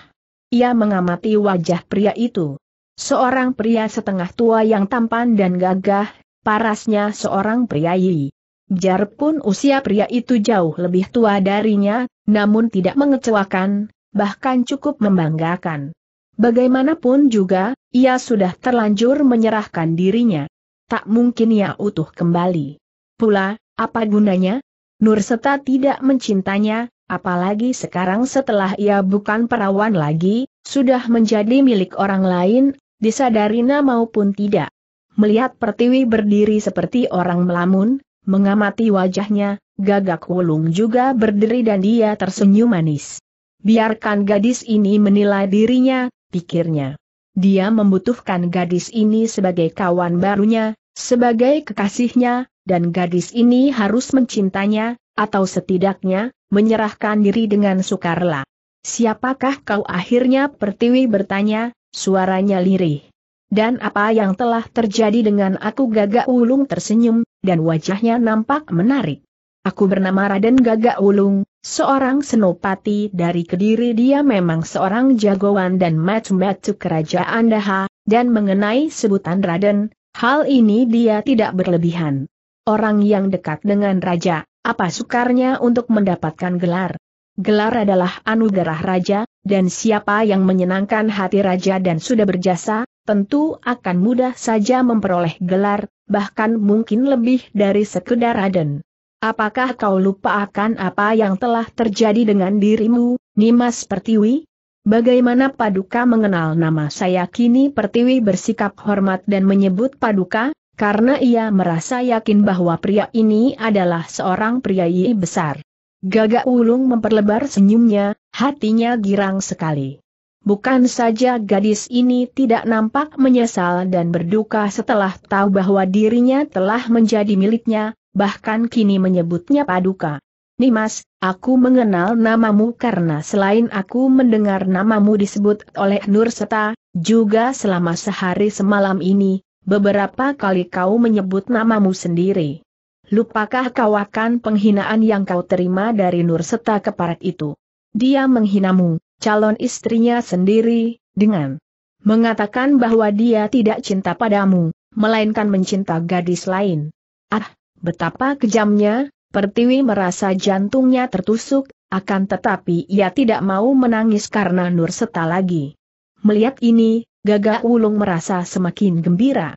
Ia mengamati wajah pria itu. Seorang pria setengah tua yang tampan dan gagah, parasnya seorang pria yi. Jar pun usia pria itu jauh lebih tua darinya, namun tidak mengecewakan, bahkan cukup membanggakan. Bagaimanapun juga, ia sudah terlanjur menyerahkan dirinya. Tak mungkin ia utuh kembali. Pula, apa gunanya? Nurseta tidak mencintanya, apalagi sekarang setelah ia bukan perawan lagi, sudah menjadi milik orang lain, disadarina maupun tidak. Melihat Pertiwi berdiri seperti orang melamun, mengamati wajahnya, gagak wulung juga berdiri dan dia tersenyum manis. Biarkan gadis ini menilai dirinya, pikirnya. Dia membutuhkan gadis ini sebagai kawan barunya, sebagai kekasihnya, dan gadis ini harus mencintanya, atau setidaknya, menyerahkan diri dengan sukarela. Siapakah kau akhirnya Pertiwi bertanya, suaranya lirih. Dan apa yang telah terjadi dengan aku gagak ulung tersenyum, dan wajahnya nampak menarik. Aku bernama Raden Gagak Wulung, seorang senopati dari Kediri dia memang seorang jagoan dan macu-macu kerajaan Daha, dan mengenai sebutan Raden, hal ini dia tidak berlebihan. Orang yang dekat dengan raja, apa sukarnya untuk mendapatkan gelar? Gelar adalah anugerah raja, dan siapa yang menyenangkan hati raja dan sudah berjasa, tentu akan mudah saja memperoleh gelar, bahkan mungkin lebih dari sekedar Raden. Apakah kau lupa akan apa yang telah terjadi dengan dirimu, Nimas Pertiwi? Bagaimana Paduka mengenal nama saya kini Pertiwi bersikap hormat dan menyebut Paduka, karena ia merasa yakin bahwa pria ini adalah seorang priayi besar. Gagak Ulung memperlebar senyumnya, hatinya girang sekali. Bukan saja gadis ini tidak nampak menyesal dan berduka setelah tahu bahwa dirinya telah menjadi miliknya, bahkan kini menyebutnya Paduka. Nimas, aku mengenal namamu karena selain aku mendengar namamu disebut oleh Nurseta, juga selama sehari semalam ini, beberapa kali kau menyebut namamu sendiri. Lupakah kau akan penghinaan yang kau terima dari Nurseta Seta keparat itu? Dia menghinamu, calon istrinya sendiri, dengan mengatakan bahwa dia tidak cinta padamu, melainkan mencinta gadis lain. Ah, Betapa kejamnya, Pertiwi merasa jantungnya tertusuk, akan tetapi ia tidak mau menangis karena Nur Seta lagi. Melihat ini, Gagak Wulung merasa semakin gembira.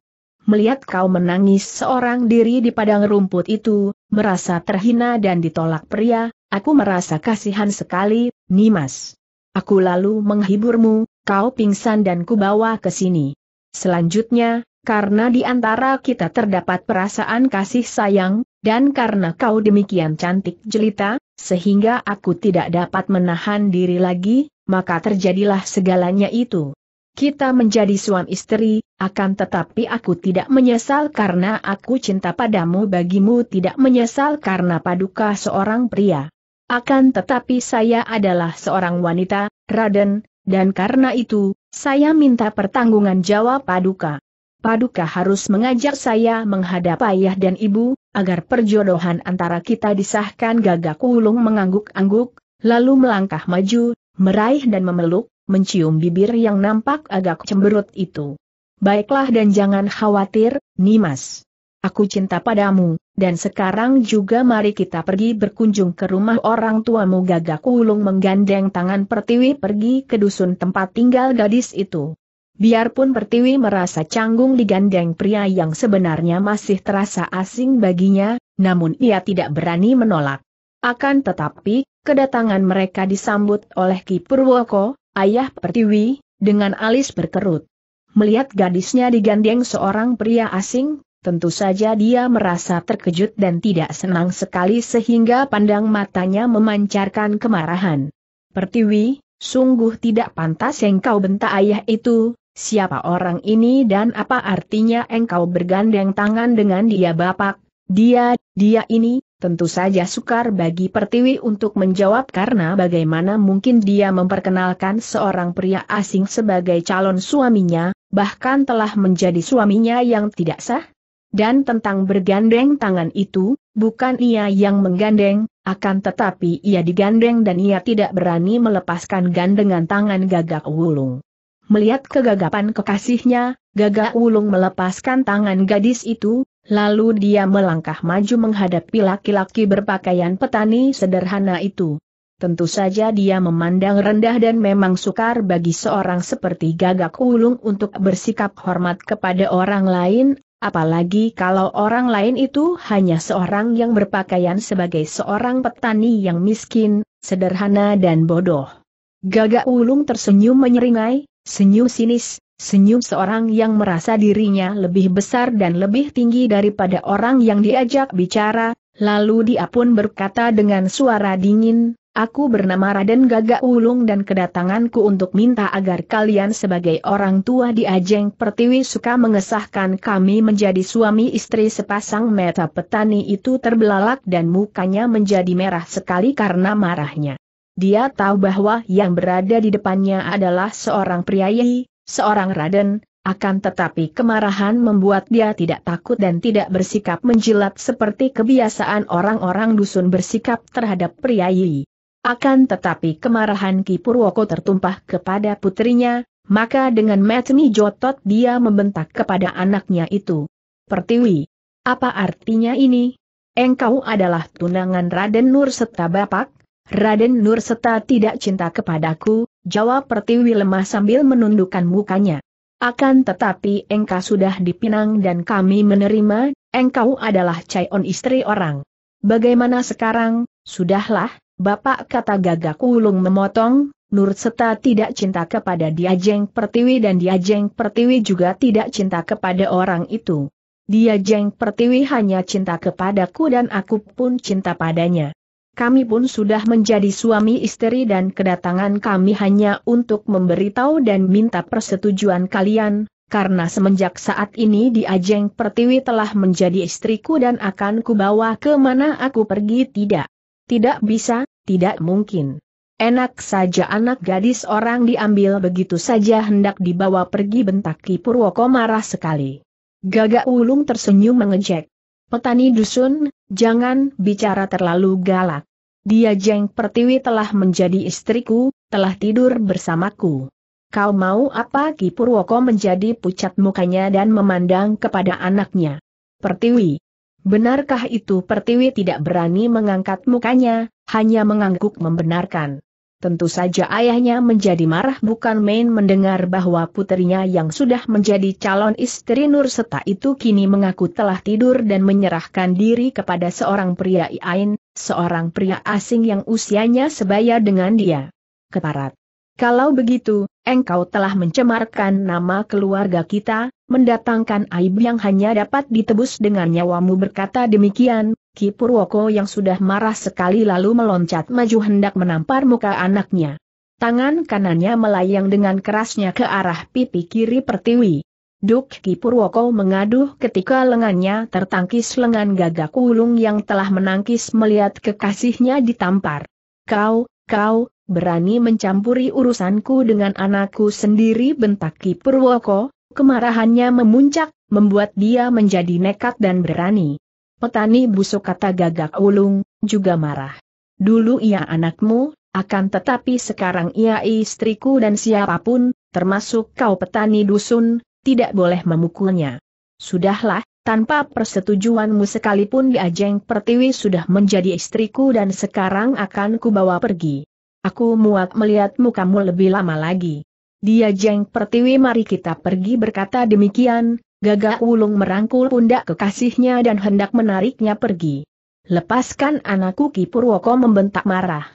Melihat kau menangis seorang diri di padang rumput itu, merasa terhina dan ditolak pria, aku merasa kasihan sekali, Nimas. Aku lalu menghiburmu, kau pingsan dan kubawa ke sini. Selanjutnya, karena di antara kita terdapat perasaan kasih sayang, dan karena kau demikian cantik jelita, sehingga aku tidak dapat menahan diri lagi, maka terjadilah segalanya itu. Kita menjadi suami istri, akan tetapi aku tidak menyesal karena aku cinta padamu bagimu tidak menyesal karena paduka seorang pria. Akan tetapi saya adalah seorang wanita, Raden, dan karena itu, saya minta pertanggungan jawab paduka. Paduka harus mengajak saya menghadap ayah dan ibu, agar perjodohan antara kita disahkan gagak ulung mengangguk-angguk, lalu melangkah maju, meraih dan memeluk, mencium bibir yang nampak agak cemberut itu. Baiklah dan jangan khawatir, Nimas. Aku cinta padamu, dan sekarang juga mari kita pergi berkunjung ke rumah orang tuamu gagak ulung menggandeng tangan pertiwi pergi ke dusun tempat tinggal gadis itu. Biarpun Pertiwi merasa canggung digandeng pria yang sebenarnya masih terasa asing baginya, namun ia tidak berani menolak. Akan tetapi, kedatangan mereka disambut oleh Ki Purwoko, ayah Pertiwi, dengan alis berkerut. Melihat gadisnya digandeng seorang pria asing, tentu saja dia merasa terkejut dan tidak senang sekali sehingga pandang matanya memancarkan kemarahan. Pertiwi, sungguh tidak pantas yang kau bentak ayah itu, Siapa orang ini dan apa artinya engkau bergandeng tangan dengan dia Bapak? Dia, dia ini, tentu saja sukar bagi Pertiwi untuk menjawab karena bagaimana mungkin dia memperkenalkan seorang pria asing sebagai calon suaminya, bahkan telah menjadi suaminya yang tidak sah? Dan tentang bergandeng tangan itu, bukan ia yang menggandeng, akan tetapi ia digandeng dan ia tidak berani melepaskan gandengan tangan gagak wulung. Melihat kegagapan kekasihnya, gagak ulung melepaskan tangan gadis itu, lalu dia melangkah maju menghadapi laki-laki berpakaian petani sederhana itu. Tentu saja dia memandang rendah dan memang sukar bagi seorang seperti gagak ulung untuk bersikap hormat kepada orang lain, apalagi kalau orang lain itu hanya seorang yang berpakaian sebagai seorang petani yang miskin, sederhana dan bodoh. Gagak ulung tersenyum menyeringai, Senyum sinis, senyum seorang yang merasa dirinya lebih besar dan lebih tinggi daripada orang yang diajak bicara, lalu dia pun berkata dengan suara dingin, Aku bernama Raden Gagak Ulung dan kedatanganku untuk minta agar kalian sebagai orang tua di Ajeng Pertiwi suka mengesahkan kami menjadi suami istri sepasang meta petani itu terbelalak dan mukanya menjadi merah sekali karena marahnya dia tahu bahwa yang berada di depannya adalah seorang priayi, seorang raden, akan tetapi kemarahan membuat dia tidak takut dan tidak bersikap menjilat seperti kebiasaan orang-orang dusun bersikap terhadap priayi. Akan tetapi kemarahan Kipurwoko tertumpah kepada putrinya, maka dengan metni jotot dia membentak kepada anaknya itu. Pertiwi, apa artinya ini? Engkau adalah tunangan Raden Nur serta Bapak, Raden Nurseta tidak cinta kepadaku, jawab Pertiwi lemah sambil menundukkan mukanya. Akan tetapi engkau sudah dipinang dan kami menerima, engkau adalah cai on istri orang. Bagaimana sekarang, sudahlah, Bapak kata gagak ulung memotong, Nurseta tidak cinta kepada Diajeng Pertiwi dan Diajeng Pertiwi juga tidak cinta kepada orang itu. Diajeng Pertiwi hanya cinta kepadaku dan aku pun cinta padanya kami pun sudah menjadi suami istri dan kedatangan kami hanya untuk memberitahu dan minta persetujuan kalian, karena semenjak saat ini di Ajeng Pertiwi telah menjadi istriku dan akan kubawa ke mana aku pergi tidak. Tidak bisa, tidak mungkin. Enak saja anak gadis orang diambil begitu saja hendak dibawa pergi bentak Ki Purwoko marah sekali. Gagak ulung tersenyum mengejek. Petani dusun, jangan bicara terlalu galak. Dia Jeng Pertiwi telah menjadi istriku, telah tidur bersamaku. Kau mau apa Ki Purwoko menjadi pucat mukanya dan memandang kepada anaknya. Pertiwi. Benarkah itu Pertiwi tidak berani mengangkat mukanya, hanya mengangguk membenarkan. Tentu saja ayahnya menjadi marah bukan main mendengar bahwa putrinya yang sudah menjadi calon istri Nur Seta itu kini mengaku telah tidur dan menyerahkan diri kepada seorang pria Iain, seorang pria asing yang usianya sebaya dengan dia. Keparat. Kalau begitu, engkau telah mencemarkan nama keluarga kita, mendatangkan aib yang hanya dapat ditebus dengan nyawamu berkata demikian, Ki Purwoko yang sudah marah sekali lalu meloncat maju hendak menampar muka anaknya. Tangan kanannya melayang dengan kerasnya ke arah pipi kiri Pertiwi. Duk Kipurwoko Purwoko mengaduh ketika lengannya tertangkis lengan gagak ulung yang telah menangkis melihat kekasihnya ditampar. Kau, kau, berani mencampuri urusanku dengan anakku sendiri bentak Kipurwoko. kemarahannya memuncak, membuat dia menjadi nekat dan berani. Petani busuk kata gagak ulung, juga marah. Dulu ia anakmu, akan tetapi sekarang ia istriku dan siapapun, termasuk kau petani dusun, tidak boleh memukulnya. Sudahlah, tanpa persetujuanmu sekalipun di Ajeng Pertiwi sudah menjadi istriku dan sekarang akan kubawa pergi. Aku muak melihat mukamu lebih lama lagi. Di Ajeng Pertiwi mari kita pergi berkata demikian, gagak Ulung merangkul pundak kekasihnya dan hendak menariknya pergi. Lepaskan anakku Kipurwoko membentak marah.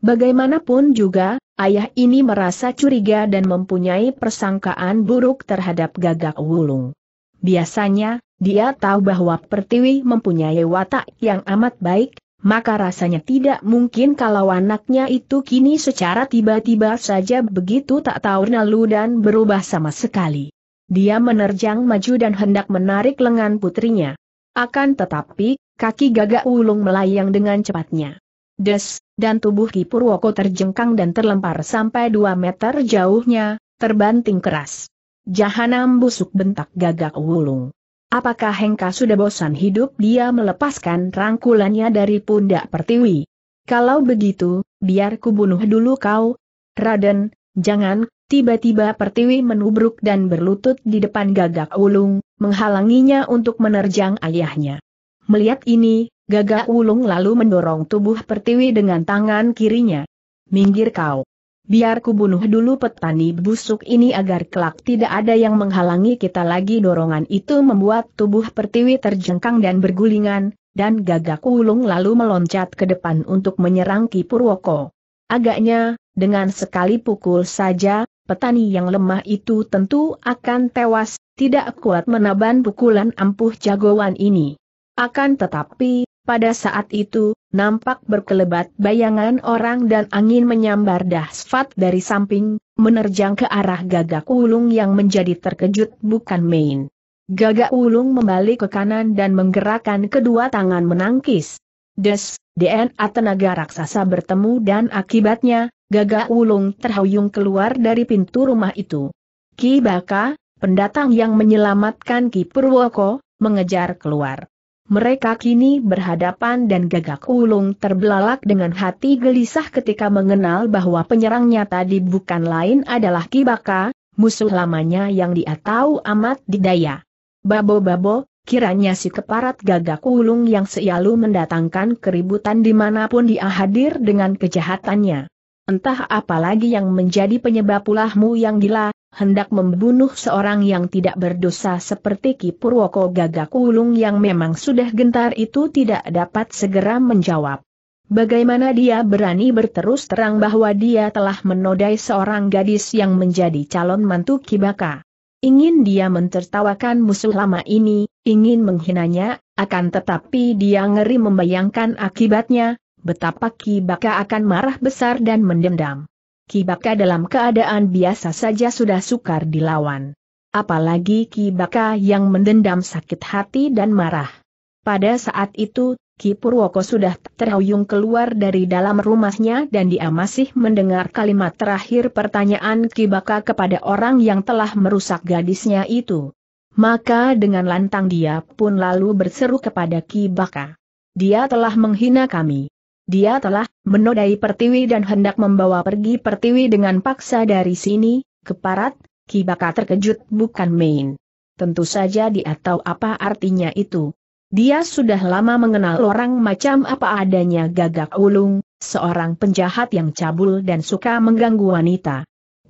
Bagaimanapun juga, Ayah ini merasa curiga dan mempunyai persangkaan buruk terhadap gagak wulung. Biasanya, dia tahu bahwa Pertiwi mempunyai watak yang amat baik, maka rasanya tidak mungkin kalau anaknya itu kini secara tiba-tiba saja begitu tak tahu nalu dan berubah sama sekali. Dia menerjang maju dan hendak menarik lengan putrinya. Akan tetapi, kaki gagak wulung melayang dengan cepatnya. Des, dan tubuh Ki Purwoko terjengkang dan terlempar sampai dua meter jauhnya, terbanting keras. Jahanam busuk bentak gagak wulung. Apakah Hengka sudah bosan hidup dia melepaskan rangkulannya dari pundak pertiwi? Kalau begitu, biar ku bunuh dulu kau. Raden, jangan, tiba-tiba pertiwi menubruk dan berlutut di depan gagak ulung, menghalanginya untuk menerjang ayahnya. Melihat ini, Gagak Wulung lalu mendorong tubuh Pertiwi dengan tangan kirinya. Minggir kau. Biar ku bunuh dulu petani busuk ini agar kelak tidak ada yang menghalangi kita lagi dorongan itu membuat tubuh Pertiwi terjengkang dan bergulingan, dan Gagak Wulung lalu meloncat ke depan untuk menyerang Ki Purwoko. Agaknya, dengan sekali pukul saja, petani yang lemah itu tentu akan tewas, tidak kuat menaban pukulan ampuh jagoan ini. Akan tetapi, pada saat itu, nampak berkelebat bayangan orang dan angin menyambar dahsfat dari samping, menerjang ke arah gagak ulung yang menjadi terkejut bukan main. Gagak ulung membalik ke kanan dan menggerakkan kedua tangan menangkis. Des, DNA tenaga raksasa bertemu dan akibatnya, gagak ulung terhuyung keluar dari pintu rumah itu. Ki Baka, pendatang yang menyelamatkan Ki Purwoko, mengejar keluar. Mereka kini berhadapan dan gagak ulung terbelalak dengan hati gelisah ketika mengenal bahwa penyerangnya tadi bukan lain adalah Kibaka, musuh lamanya yang dia tahu amat didaya. Babo-babo, kiranya si keparat gagak ulung yang selalu mendatangkan keributan dimanapun dia hadir dengan kejahatannya. Entah apa lagi yang menjadi penyebab ulahmu yang gila, hendak membunuh seorang yang tidak berdosa seperti Ki Purwoko Gagak Ulung yang memang sudah gentar itu tidak dapat segera menjawab. Bagaimana dia berani berterus terang bahwa dia telah menodai seorang gadis yang menjadi calon mantu Kibaka? Ingin dia mentertawakan musuh lama ini, ingin menghinanya, akan tetapi dia ngeri membayangkan akibatnya, betapa Kibaka akan marah besar dan mendendam. Kibaka dalam keadaan biasa saja sudah sukar dilawan. Apalagi Kibaka yang mendendam sakit hati dan marah. Pada saat itu, Ki Purwoko sudah terhuyung keluar dari dalam rumahnya dan dia masih mendengar kalimat terakhir pertanyaan Kibaka kepada orang yang telah merusak gadisnya itu. Maka dengan lantang dia pun lalu berseru kepada Kibaka. Dia telah menghina kami. Dia telah menodai Pertiwi dan hendak membawa pergi Pertiwi dengan paksa dari sini, ke parat. Kibaka terkejut bukan main. Tentu saja dia tahu apa artinya itu. Dia sudah lama mengenal orang macam apa adanya gagak ulung, seorang penjahat yang cabul dan suka mengganggu wanita.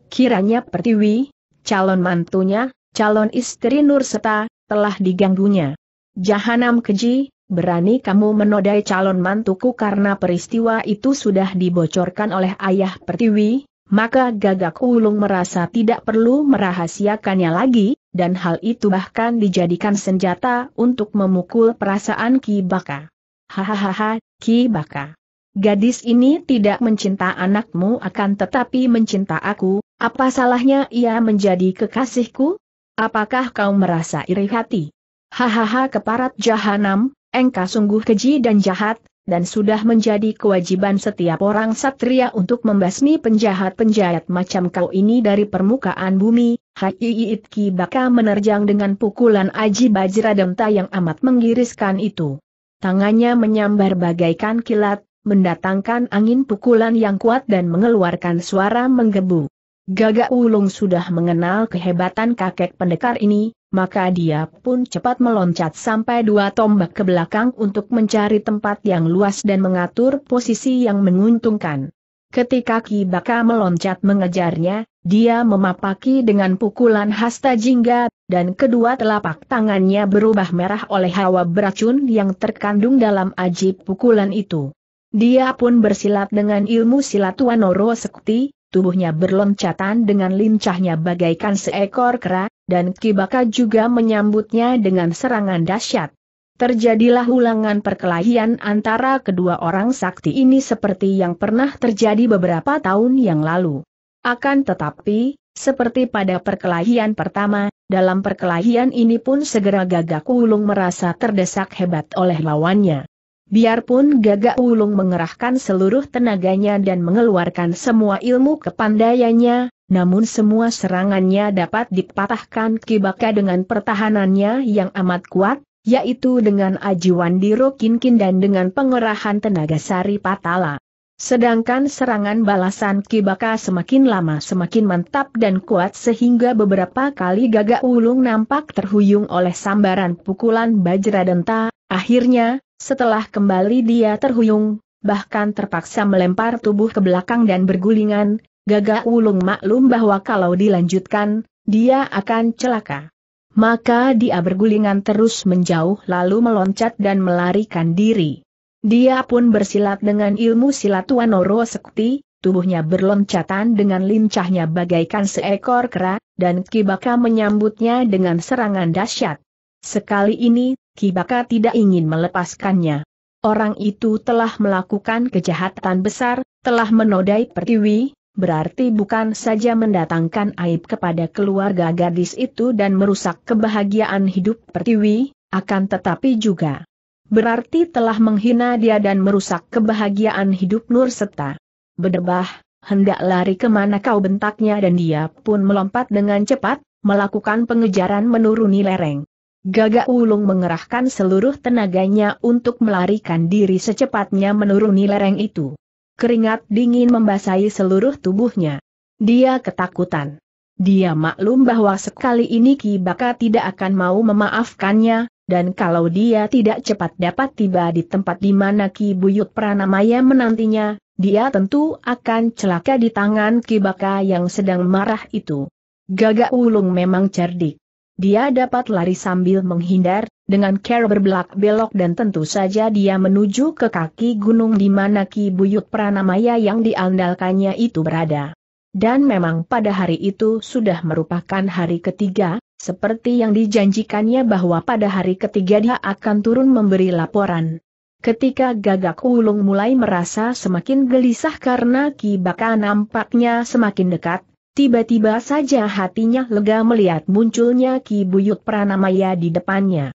Kiranya Pertiwi, calon mantunya, calon istri Nurseta, telah diganggunya. Jahanam keji, Berani kamu menodai calon mantuku karena peristiwa itu sudah dibocorkan oleh ayah pertiwi, maka gagak ulung merasa tidak perlu merahasiakannya lagi, dan hal itu bahkan dijadikan senjata untuk memukul perasaan Ki Baka. Hahaha, Ki Baka. Gadis ini tidak mencinta anakmu akan tetapi mencinta aku, apa salahnya ia menjadi kekasihku? Apakah kau merasa iri hati? Hahaha keparat jahanam, engkau sungguh keji dan jahat, dan sudah menjadi kewajiban setiap orang satria untuk membasmi penjahat-penjahat macam kau ini dari permukaan bumi, Hai Itki, Baka menerjang dengan pukulan Aji Bajradamta yang amat menggiriskan itu. Tangannya menyambar bagaikan kilat, mendatangkan angin pukulan yang kuat dan mengeluarkan suara menggebu. Gagak Ulung sudah mengenal kehebatan kakek pendekar ini, maka dia pun cepat meloncat sampai dua tombak ke belakang untuk mencari tempat yang luas dan mengatur posisi yang menguntungkan. Ketika Ki Kibaka meloncat mengejarnya, dia memapaki dengan pukulan hasta jingga, dan kedua telapak tangannya berubah merah oleh hawa beracun yang terkandung dalam ajib pukulan itu. Dia pun bersilat dengan ilmu silat Wanoro Sekti, tubuhnya berloncatan dengan lincahnya bagaikan seekor kera, dan Kibaka juga menyambutnya dengan serangan dahsyat. Terjadilah ulangan perkelahian antara kedua orang sakti ini seperti yang pernah terjadi beberapa tahun yang lalu. Akan tetapi, seperti pada perkelahian pertama, dalam perkelahian ini pun segera gagak ulung merasa terdesak hebat oleh lawannya. Biarpun gagak ulung mengerahkan seluruh tenaganya dan mengeluarkan semua ilmu kepandaiannya, namun semua serangannya dapat dipatahkan Kibaka dengan pertahanannya yang amat kuat, yaitu dengan ajuan dirokinkin dan dengan pengerahan tenaga sari patala. Sedangkan serangan balasan Kibaka semakin lama semakin mantap dan kuat sehingga beberapa kali gagak ulung nampak terhuyung oleh sambaran pukulan bajra denta, akhirnya, setelah kembali dia terhuyung, bahkan terpaksa melempar tubuh ke belakang dan bergulingan, gagak Ulung maklum bahwa kalau dilanjutkan, dia akan celaka. Maka dia bergulingan terus menjauh lalu meloncat dan melarikan diri. Dia pun bersilat dengan ilmu silat Wanoro Sekti, tubuhnya berloncatan dengan lincahnya bagaikan seekor kera, dan Kibaka menyambutnya dengan serangan dahsyat. Sekali ini, Kibaka tidak ingin melepaskannya. Orang itu telah melakukan kejahatan besar, telah menodai pertiwi, berarti bukan saja mendatangkan aib kepada keluarga gadis itu dan merusak kebahagiaan hidup pertiwi, akan tetapi juga berarti telah menghina dia dan merusak kebahagiaan hidup Nur Seta. Berdebah, hendak lari kemana kau bentaknya dan dia pun melompat dengan cepat, melakukan pengejaran menuruni lereng. Gagak Wulung mengerahkan seluruh tenaganya untuk melarikan diri secepatnya menuruni lereng itu. Keringat dingin membasahi seluruh tubuhnya. Dia ketakutan. Dia maklum bahwa sekali ini Ki Baka tidak akan mau memaafkannya, dan kalau dia tidak cepat dapat tiba di tempat di mana Ki Buyut Pranamaya menantinya, dia tentu akan celaka di tangan Ki Baka yang sedang marah itu. Gagak Wulung memang cerdik dia dapat lari sambil menghindar, dengan care berbelak-belok dan tentu saja dia menuju ke kaki gunung di mana Ki Buyut Pranamaya yang diandalkannya itu berada. Dan memang pada hari itu sudah merupakan hari ketiga, seperti yang dijanjikannya bahwa pada hari ketiga dia akan turun memberi laporan. Ketika gagak ulung mulai merasa semakin gelisah karena Ki Baka nampaknya semakin dekat, Tiba-tiba saja hatinya lega melihat munculnya Ki Buyut Pranamaya di depannya.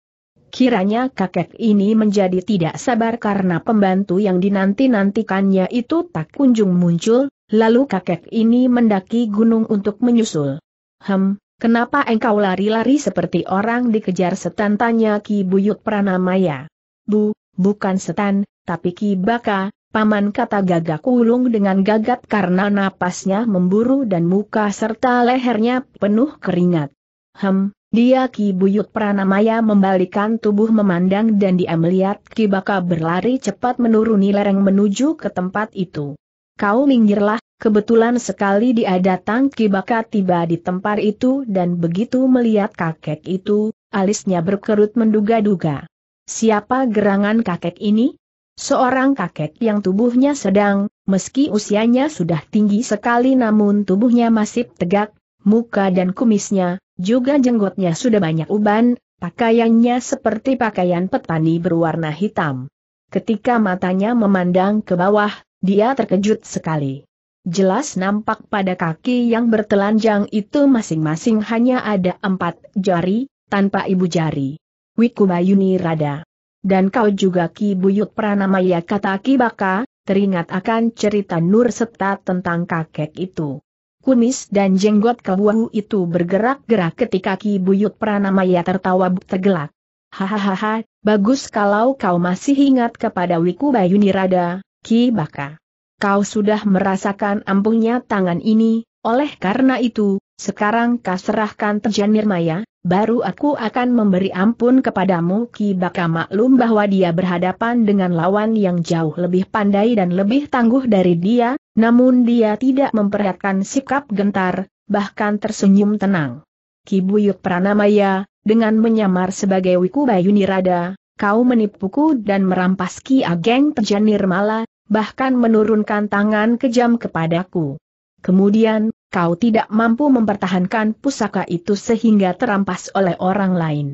Kiranya kakek ini menjadi tidak sabar karena pembantu yang dinanti-nantikannya itu tak kunjung muncul, lalu kakek ini mendaki gunung untuk menyusul. Hem, kenapa engkau lari-lari seperti orang dikejar setan tanya Ki Buyut Pranamaya? Bu, bukan setan, tapi Ki Baka, Paman kata gagak ulung dengan gagat karena napasnya memburu dan muka serta lehernya penuh keringat. Hem, dia Ki Buyut Pranamaya membalikan tubuh memandang dan dia melihat Ki Baka berlari cepat menuruni lereng menuju ke tempat itu. Kau minggirlah, kebetulan sekali dia datang Ki Baka tiba di tempat itu dan begitu melihat kakek itu, alisnya berkerut menduga-duga. Siapa gerangan kakek ini? Seorang kakek yang tubuhnya sedang, meski usianya sudah tinggi sekali namun tubuhnya masih tegak, muka dan kumisnya, juga jenggotnya sudah banyak uban, pakaiannya seperti pakaian petani berwarna hitam. Ketika matanya memandang ke bawah, dia terkejut sekali. Jelas nampak pada kaki yang bertelanjang itu masing-masing hanya ada empat jari, tanpa ibu jari. Wikubayuni Rada. Dan kau juga Ki Buyut Pranamaya kata Ki Baka, teringat akan cerita Nur Seta tentang kakek itu. Kumis dan jenggot kebuahu itu bergerak-gerak ketika Ki Buyut Pranamaya tertawa tegelak. Hahaha, bagus kalau kau masih ingat kepada Wiku Bayuni Bayunirada, Ki Baka. Kau sudah merasakan ampuhnya tangan ini, oleh karena itu, sekarang kau serahkan Tejan Nirmaya, baru aku akan memberi ampun kepadamu Ki Baka maklum bahwa dia berhadapan dengan lawan yang jauh lebih pandai dan lebih tangguh dari dia, namun dia tidak memperlihatkan sikap gentar, bahkan tersenyum tenang. Ki Buyuk Pranamaya, dengan menyamar sebagai Wiku Bayu Nirada, kau menipuku dan merampas Ki Ageng Tejan Nirmala, bahkan menurunkan tangan kejam kepadaku. Kemudian, kau tidak mampu mempertahankan pusaka itu sehingga terampas oleh orang lain.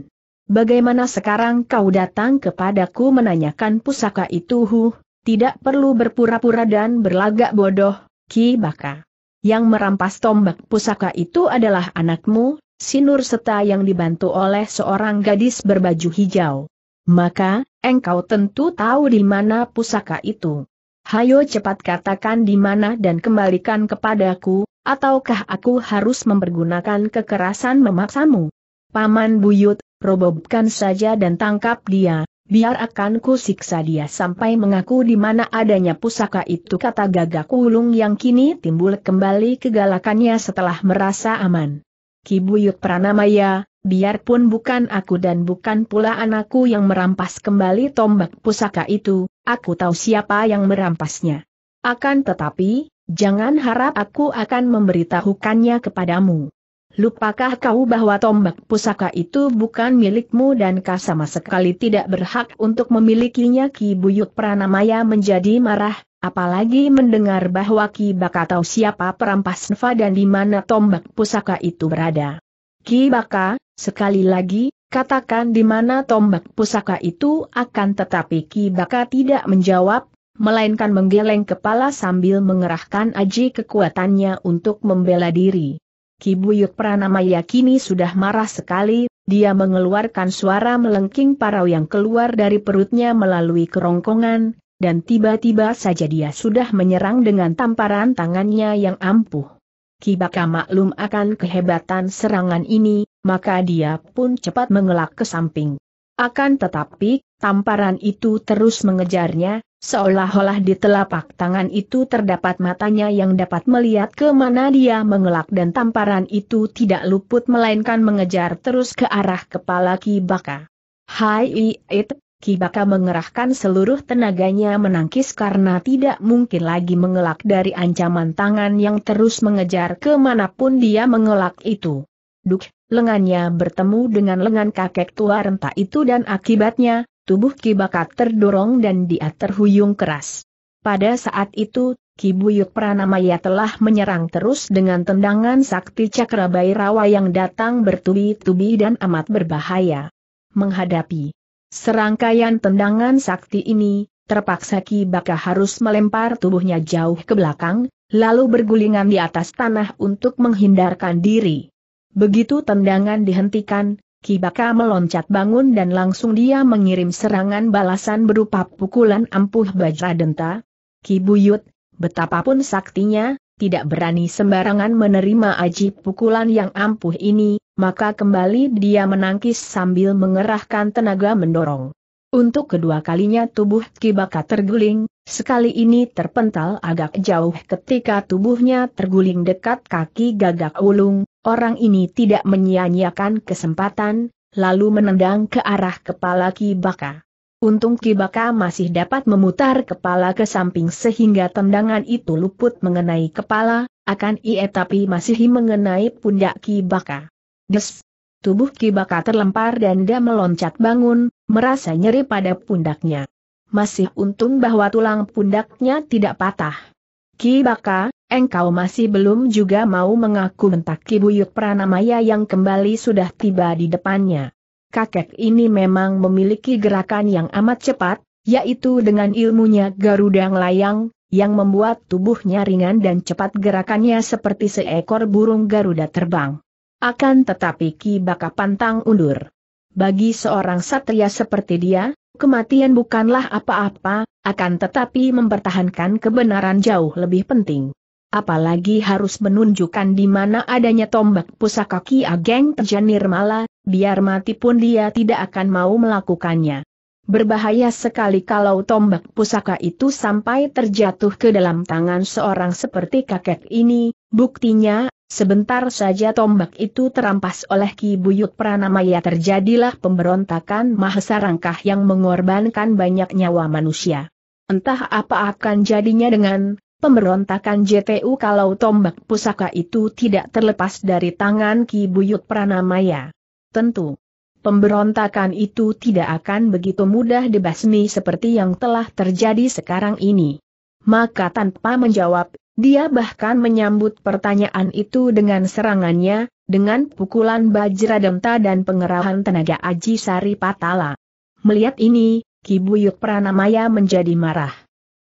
Bagaimana sekarang kau datang kepadaku menanyakan pusaka itu huh, tidak perlu berpura-pura dan berlagak bodoh, Ki Baka. Yang merampas tombak pusaka itu adalah anakmu, Sinur Seta yang dibantu oleh seorang gadis berbaju hijau. Maka, engkau tentu tahu di mana pusaka itu. Hayo cepat katakan di mana dan kembalikan kepadaku, ataukah aku harus mempergunakan kekerasan memaksamu? Paman Buyut, robobkan saja dan tangkap dia, biar akan ku siksa dia sampai mengaku di mana adanya pusaka itu kata gagak ulung yang kini timbul kembali kegalakannya setelah merasa aman. Ki Kibuyut Pranamaya, biarpun bukan aku dan bukan pula anakku yang merampas kembali tombak pusaka itu, aku tahu siapa yang merampasnya. Akan tetapi, Jangan harap aku akan memberitahukannya kepadamu. Lupakah kau bahwa tombak pusaka itu bukan milikmu dan kau sama sekali tidak berhak untuk memilikinya Ki Buyut Pranamaya menjadi marah, apalagi mendengar bahwa Ki Baka tahu siapa perampas Neva dan di mana tombak pusaka itu berada. Ki Baka, sekali lagi, katakan di mana tombak pusaka itu akan tetapi Ki Baka tidak menjawab, melainkan menggeleng kepala sambil mengerahkan aji kekuatannya untuk membela diri. Kibuyut Pranama yakini sudah marah sekali, dia mengeluarkan suara melengking parau yang keluar dari perutnya melalui kerongkongan, dan tiba-tiba saja dia sudah menyerang dengan tamparan tangannya yang ampuh. Kibaka maklum akan kehebatan serangan ini, maka dia pun cepat mengelak ke samping. Akan tetapi, tamparan itu terus mengejarnya, Seolah-olah di telapak tangan itu terdapat matanya yang dapat melihat ke mana dia mengelak dan tamparan itu tidak luput melainkan mengejar terus ke arah kepala Kibaka. Hai it, Kibaka mengerahkan seluruh tenaganya menangkis karena tidak mungkin lagi mengelak dari ancaman tangan yang terus mengejar kemanapun dia mengelak itu. Duk, lengannya bertemu dengan lengan kakek tua renta itu dan akibatnya, tubuh Ki Bakat terdorong dan dia terhuyung keras. Pada saat itu, Ki Buyuk Pranamaya telah menyerang terus dengan tendangan sakti cakra Bairawa yang datang bertubi-tubi dan amat berbahaya. Menghadapi serangkaian tendangan sakti ini, terpaksa Ki Baka harus melempar tubuhnya jauh ke belakang, lalu bergulingan di atas tanah untuk menghindarkan diri. Begitu tendangan dihentikan, Kibaka meloncat bangun dan langsung dia mengirim serangan balasan berupa pukulan ampuh bajra denta. Kibuyut, betapapun saktinya, tidak berani sembarangan menerima aji pukulan yang ampuh ini, maka kembali dia menangkis sambil mengerahkan tenaga mendorong. Untuk kedua kalinya tubuh Kibaka terguling, sekali ini terpental agak jauh ketika tubuhnya terguling dekat kaki gagak ulung, Orang ini tidak menyia-nyiakan kesempatan, lalu menendang ke arah kepala Kibaka. Untung Kibaka masih dapat memutar kepala ke samping sehingga tendangan itu luput mengenai kepala, akan ia tapi masih mengenai pundak Kibaka. Des! Tubuh Kibaka terlempar dan dia meloncat bangun, merasa nyeri pada pundaknya. Masih untung bahwa tulang pundaknya tidak patah. Ki Baka, engkau masih belum juga mau mengaku bentak Ki Buyut Pranamaya yang kembali sudah tiba di depannya. Kakek ini memang memiliki gerakan yang amat cepat, yaitu dengan ilmunya Garuda Layang, yang membuat tubuhnya ringan dan cepat gerakannya seperti seekor burung Garuda terbang. Akan tetapi Ki Baka pantang undur. Bagi seorang satria seperti dia, kematian bukanlah apa-apa, akan tetapi mempertahankan kebenaran jauh lebih penting. Apalagi harus menunjukkan di mana adanya tombak pusaka Ki Ageng Terjanir Mala, biar mati pun dia tidak akan mau melakukannya. Berbahaya sekali kalau tombak pusaka itu sampai terjatuh ke dalam tangan seorang seperti kakek ini, buktinya Sebentar saja tombak itu terampas oleh Ki Buyut Pranamaya terjadilah pemberontakan mahesa yang mengorbankan banyak nyawa manusia. Entah apa akan jadinya dengan pemberontakan JTU kalau tombak pusaka itu tidak terlepas dari tangan Ki Buyut Pranamaya. Tentu, pemberontakan itu tidak akan begitu mudah dibasmi seperti yang telah terjadi sekarang ini. Maka tanpa menjawab, dia bahkan menyambut pertanyaan itu dengan serangannya, dengan pukulan bajra Bajradenta dan pengerahan tenaga Aji Sari Patala. Melihat ini, Kibuyuk Pranamaya menjadi marah.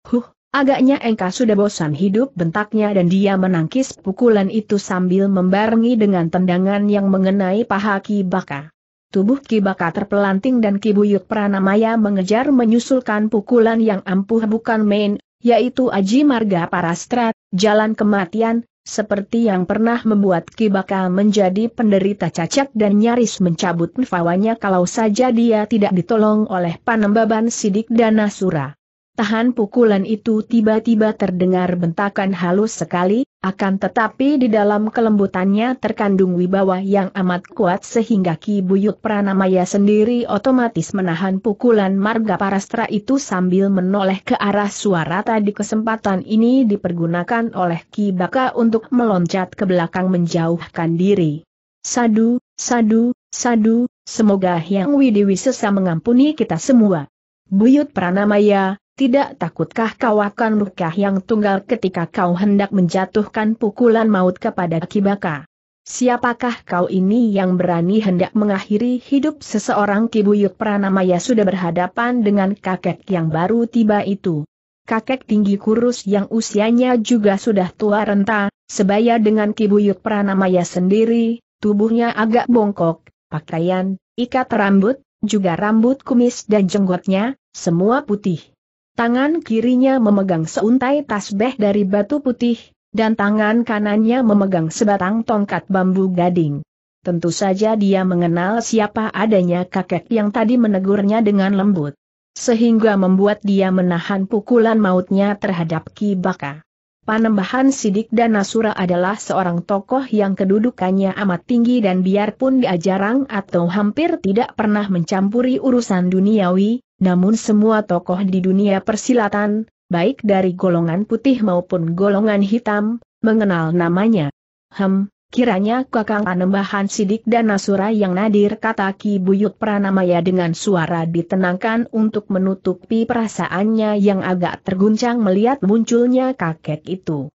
Huh, agaknya engkau sudah bosan hidup bentaknya dan dia menangkis pukulan itu sambil membarengi dengan tendangan yang mengenai paha Kibaka. Tubuh Kibaka terpelanting dan Kibuyuk Pranamaya mengejar menyusulkan pukulan yang ampuh bukan main, yaitu Aji Marga Parastra, Jalan Kematian, seperti yang pernah membuat Kibaka menjadi penderita cacat dan nyaris mencabut nfawanya kalau saja dia tidak ditolong oleh Panembaban Sidik dan Nasura. Tahan pukulan itu tiba-tiba terdengar bentakan halus sekali, akan tetapi di dalam kelembutannya terkandung wibawa yang amat kuat sehingga Ki Buyut Pranamaya sendiri otomatis menahan pukulan marga parastra itu sambil menoleh ke arah suara tadi kesempatan ini dipergunakan oleh Ki Baka untuk meloncat ke belakang menjauhkan diri. Sadu, sadu, sadu, semoga Yang Widiwisesa mengampuni kita semua. Buyut Pranamaya, tidak takutkah kau akan mukah yang tunggal ketika kau hendak menjatuhkan pukulan maut kepada Kibaka? Siapakah kau ini yang berani hendak mengakhiri hidup seseorang Kibuyut Pranamaya sudah berhadapan dengan kakek yang baru tiba itu? Kakek tinggi kurus yang usianya juga sudah tua renta, sebaya dengan Kibuyut Pranamaya sendiri, tubuhnya agak bongkok, pakaian, ikat rambut, juga rambut kumis dan jenggotnya, semua putih. Tangan kirinya memegang seuntai tasbeh dari batu putih, dan tangan kanannya memegang sebatang tongkat bambu gading. Tentu saja dia mengenal siapa adanya kakek yang tadi menegurnya dengan lembut. Sehingga membuat dia menahan pukulan mautnya terhadap Ki Baka. Panembahan Sidik dan Nasura adalah seorang tokoh yang kedudukannya amat tinggi dan biarpun dia jarang atau hampir tidak pernah mencampuri urusan duniawi, namun semua tokoh di dunia persilatan, baik dari golongan putih maupun golongan hitam, mengenal namanya. Hem, kiranya kakang panembahan sidik dan nasura yang nadir kata Ki Buyut Pranamaya dengan suara ditenangkan untuk menutupi perasaannya yang agak terguncang melihat munculnya kakek itu.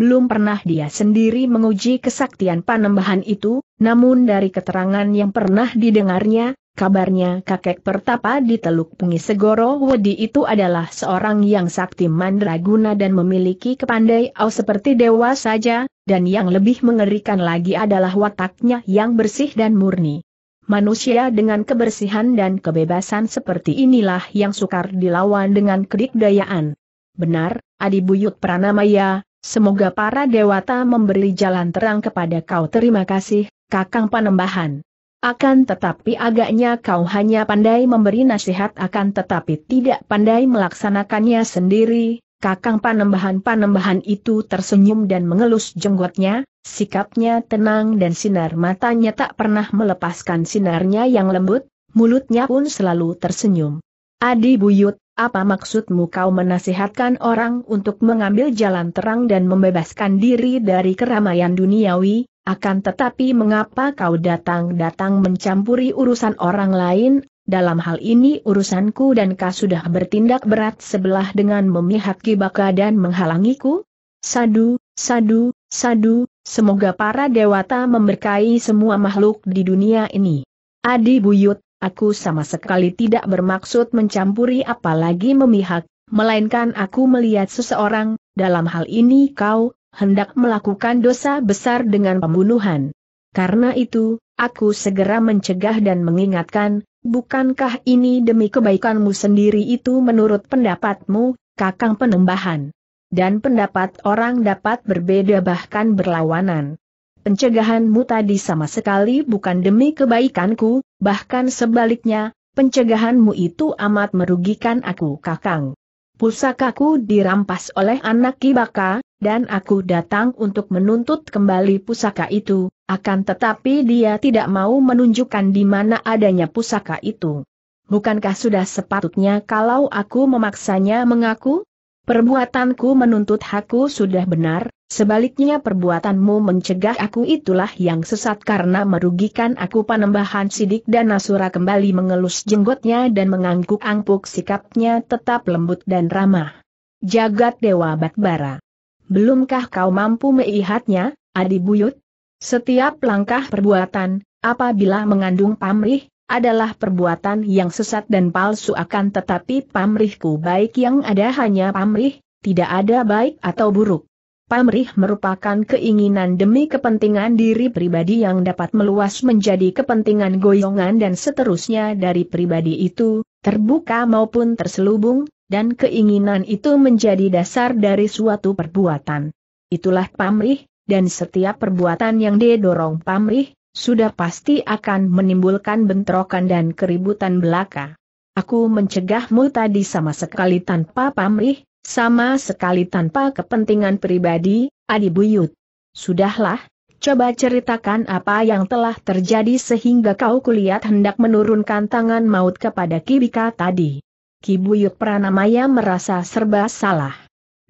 Belum pernah dia sendiri menguji kesaktian panembahan itu, namun dari keterangan yang pernah didengarnya, Kabarnya kakek pertapa di Teluk Pengisegoro Segoro Wedi itu adalah seorang yang sakti mandraguna dan memiliki kepandaian seperti dewa saja, dan yang lebih mengerikan lagi adalah wataknya yang bersih dan murni. Manusia dengan kebersihan dan kebebasan seperti inilah yang sukar dilawan dengan kedikdayaan. Benar, Adi Buyut Pranamaya, semoga para dewata memberi jalan terang kepada kau terima kasih, Kakang Panembahan. Akan tetapi agaknya kau hanya pandai memberi nasihat akan tetapi tidak pandai melaksanakannya sendiri. Kakang panembahan-panembahan itu tersenyum dan mengelus jenggotnya, sikapnya tenang dan sinar matanya tak pernah melepaskan sinarnya yang lembut, mulutnya pun selalu tersenyum. Adi Buyut, apa maksudmu kau menasihatkan orang untuk mengambil jalan terang dan membebaskan diri dari keramaian duniawi, akan tetapi mengapa kau datang-datang mencampuri urusan orang lain, dalam hal ini urusanku dan kau sudah bertindak berat sebelah dengan memihak Kibaka dan menghalangiku? Sadu, sadu, sadu, semoga para dewata memberkahi semua makhluk di dunia ini. Adi Buyut, aku sama sekali tidak bermaksud mencampuri apalagi memihak, melainkan aku melihat seseorang, dalam hal ini kau, hendak melakukan dosa besar dengan pembunuhan. Karena itu, aku segera mencegah dan mengingatkan, bukankah ini demi kebaikanmu sendiri itu menurut pendapatmu, kakang penembahan. Dan pendapat orang dapat berbeda bahkan berlawanan pencegahanmu tadi sama sekali bukan demi kebaikanku, bahkan sebaliknya, pencegahanmu itu amat merugikan aku kakang. Pusakaku dirampas oleh anak Kibaka, dan aku datang untuk menuntut kembali pusaka itu, akan tetapi dia tidak mau menunjukkan di mana adanya pusaka itu. Bukankah sudah sepatutnya kalau aku memaksanya mengaku? Perbuatanku menuntut hakku sudah benar, sebaliknya perbuatanmu mencegah aku itulah yang sesat karena merugikan aku panembahan sidik dan Nasura kembali mengelus jenggotnya dan mengangguk angguk sikapnya tetap lembut dan ramah. Jagat Dewa Batbara. Belumkah kau mampu melihatnya, Adi Buyut? Setiap langkah perbuatan, apabila mengandung pamrih, adalah perbuatan yang sesat dan palsu akan tetapi pamrihku baik yang ada hanya pamrih, tidak ada baik atau buruk. Pamrih merupakan keinginan demi kepentingan diri pribadi yang dapat meluas menjadi kepentingan goyongan dan seterusnya dari pribadi itu, terbuka maupun terselubung, dan keinginan itu menjadi dasar dari suatu perbuatan. Itulah pamrih, dan setiap perbuatan yang didorong pamrih, sudah pasti akan menimbulkan bentrokan dan keributan belaka. Aku mencegahmu tadi sama sekali tanpa pamrih, sama sekali tanpa kepentingan pribadi, Adi Buyut. Sudahlah, coba ceritakan apa yang telah terjadi sehingga kau kulihat hendak menurunkan tangan maut kepada Kibika tadi. Kibuyut Pranamaya merasa serba salah.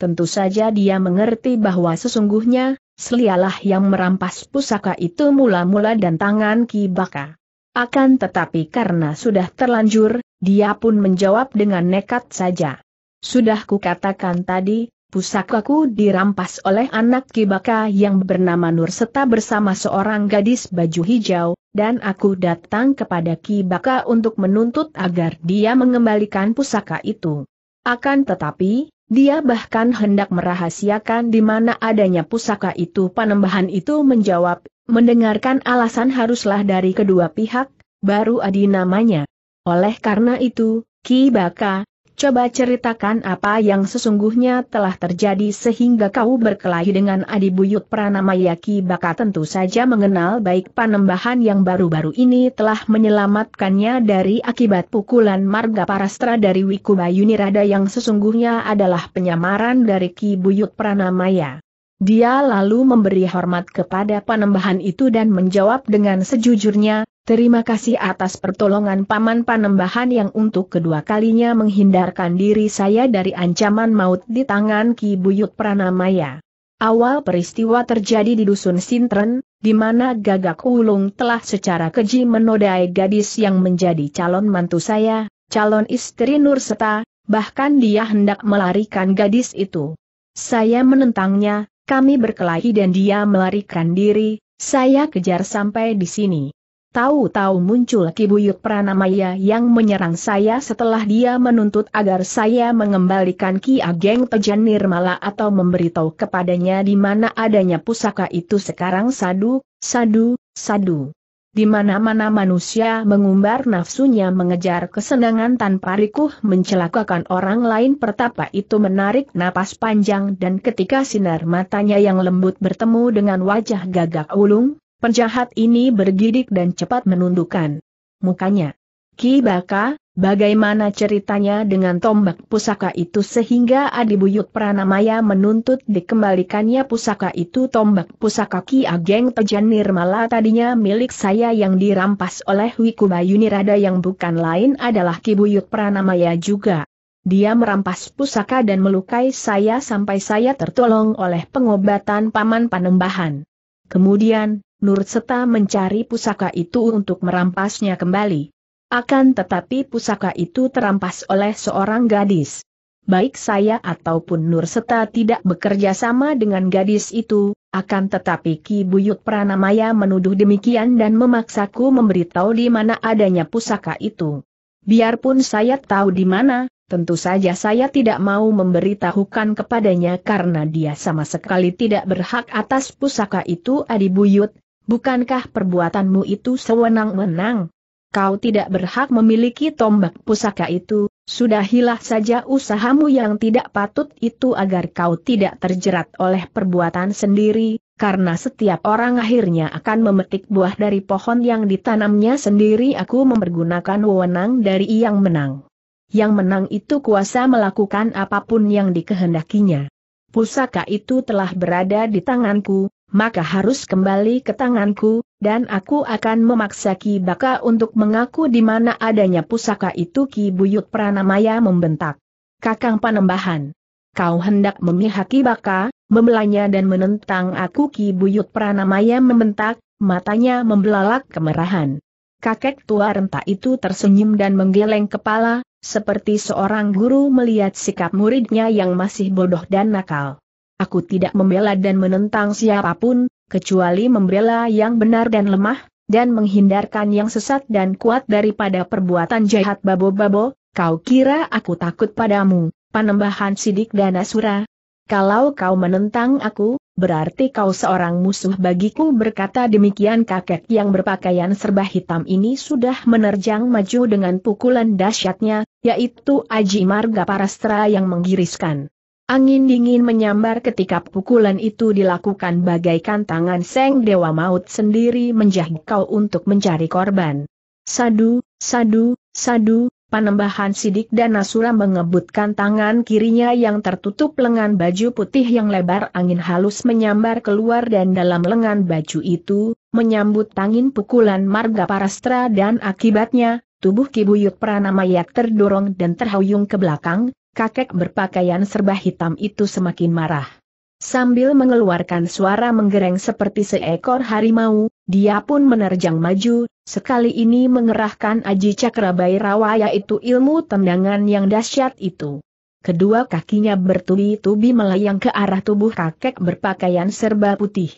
Tentu saja dia mengerti bahwa sesungguhnya, Selialah yang merampas pusaka itu mula-mula dan tangan Ki Baka. Akan tetapi karena sudah terlanjur, dia pun menjawab dengan nekat saja. Sudah kukatakan tadi, pusakaku dirampas oleh anak Ki Baka yang bernama Nur Seta bersama seorang gadis baju hijau, dan aku datang kepada Ki Baka untuk menuntut agar dia mengembalikan pusaka itu. Akan tetapi, dia bahkan hendak merahasiakan di mana adanya pusaka itu panembahan itu menjawab, mendengarkan alasan haruslah dari kedua pihak, baru adi namanya. Oleh karena itu, Ki Baka, Coba ceritakan apa yang sesungguhnya telah terjadi sehingga kau berkelahi dengan Adi Buyut Pranama Yaki Baka tentu saja mengenal baik panembahan yang baru-baru ini telah menyelamatkannya dari akibat pukulan marga parastra dari Wikuba Rada yang sesungguhnya adalah penyamaran dari Ki Buyut Pranamaya. Dia lalu memberi hormat kepada panembahan itu dan menjawab dengan sejujurnya, Terima kasih atas pertolongan Paman Panembahan yang untuk kedua kalinya menghindarkan diri saya dari ancaman maut di tangan Ki Buyut Pranamaya. Awal peristiwa terjadi di Dusun Sintren, di mana Gagak Ulung telah secara keji menodai gadis yang menjadi calon mantu saya, calon istri Nur Seta, bahkan dia hendak melarikan gadis itu. Saya menentangnya, kami berkelahi dan dia melarikan diri, saya kejar sampai di sini. Tahu-tahu muncul Kibuyut Pranamaya yang menyerang saya setelah dia menuntut agar saya mengembalikan Ki Ageng Pejan Nirmala atau memberitahu kepadanya di mana adanya pusaka itu sekarang sadu, sadu, sadu. Di mana-mana manusia mengumbar nafsunya mengejar kesenangan tanpa rikuh mencelakakan orang lain pertapa itu menarik napas panjang dan ketika sinar matanya yang lembut bertemu dengan wajah gagak ulung, Penjahat ini bergidik dan cepat menundukkan mukanya. Ki Baka, bagaimana ceritanya dengan tombak pusaka itu sehingga Adi Buyut Pranamaya menuntut dikembalikannya pusaka itu tombak pusaka Ki Ageng Tejan Nirmala tadinya milik saya yang dirampas oleh Wikubayu Nirada yang bukan lain adalah Ki Buyut Pranamaya juga. Dia merampas pusaka dan melukai saya sampai saya tertolong oleh pengobatan Paman Panembahan. Kemudian, Nur Seta mencari pusaka itu untuk merampasnya kembali. Akan tetapi pusaka itu terampas oleh seorang gadis. Baik saya ataupun Nur Seta tidak bekerja sama dengan gadis itu, akan tetapi Ki Buyut Pranamaya menuduh demikian dan memaksaku memberitahu di mana adanya pusaka itu. Biarpun saya tahu di mana, tentu saja saya tidak mau memberitahukan kepadanya karena dia sama sekali tidak berhak atas pusaka itu Adi Buyut, Bukankah perbuatanmu itu sewenang-wenang? Kau tidak berhak memiliki tombak pusaka itu, sudahilah saja usahamu yang tidak patut itu agar kau tidak terjerat oleh perbuatan sendiri, karena setiap orang akhirnya akan memetik buah dari pohon yang ditanamnya sendiri aku mempergunakan wewenang dari yang menang. Yang menang itu kuasa melakukan apapun yang dikehendakinya. Pusaka itu telah berada di tanganku, maka harus kembali ke tanganku, dan aku akan memaksa Ki Baka untuk mengaku di mana adanya pusaka itu Ki Buyut Pranamaya membentak. Kakang Panembahan. Kau hendak memihak Ki Baka, membelanya dan menentang aku Ki Buyut Pranamaya membentak, matanya membelalak kemerahan. Kakek tua renta itu tersenyum dan menggeleng kepala, seperti seorang guru melihat sikap muridnya yang masih bodoh dan nakal. Aku tidak membela dan menentang siapapun, kecuali membela yang benar dan lemah, dan menghindarkan yang sesat dan kuat daripada perbuatan jahat babo-babo, kau kira aku takut padamu, panembahan sidik dan asura? Kalau kau menentang aku, berarti kau seorang musuh bagiku berkata demikian kakek yang berpakaian serba hitam ini sudah menerjang maju dengan pukulan dahsyatnya, yaitu Aji Marga Parastra yang menggiriskan. Angin dingin menyambar ketika pukulan itu dilakukan bagaikan tangan Seng Dewa Maut sendiri menjahit untuk mencari korban. Sadu, sadu, sadu, Panembahan sidik dan Nasura mengebutkan tangan kirinya yang tertutup lengan baju putih yang lebar angin halus menyambar keluar dan dalam lengan baju itu, menyambut tangin pukulan marga parastra dan akibatnya, tubuh kibuyut pranamayak terdorong dan terhuyung ke belakang, kakek berpakaian serba hitam itu semakin marah. Sambil mengeluarkan suara menggereng seperti seekor harimau, dia pun menerjang maju, sekali ini mengerahkan Aji Cakrabai Rawa yaitu ilmu tendangan yang dahsyat itu. Kedua kakinya bertubi-tubi melayang ke arah tubuh kakek berpakaian serba putih.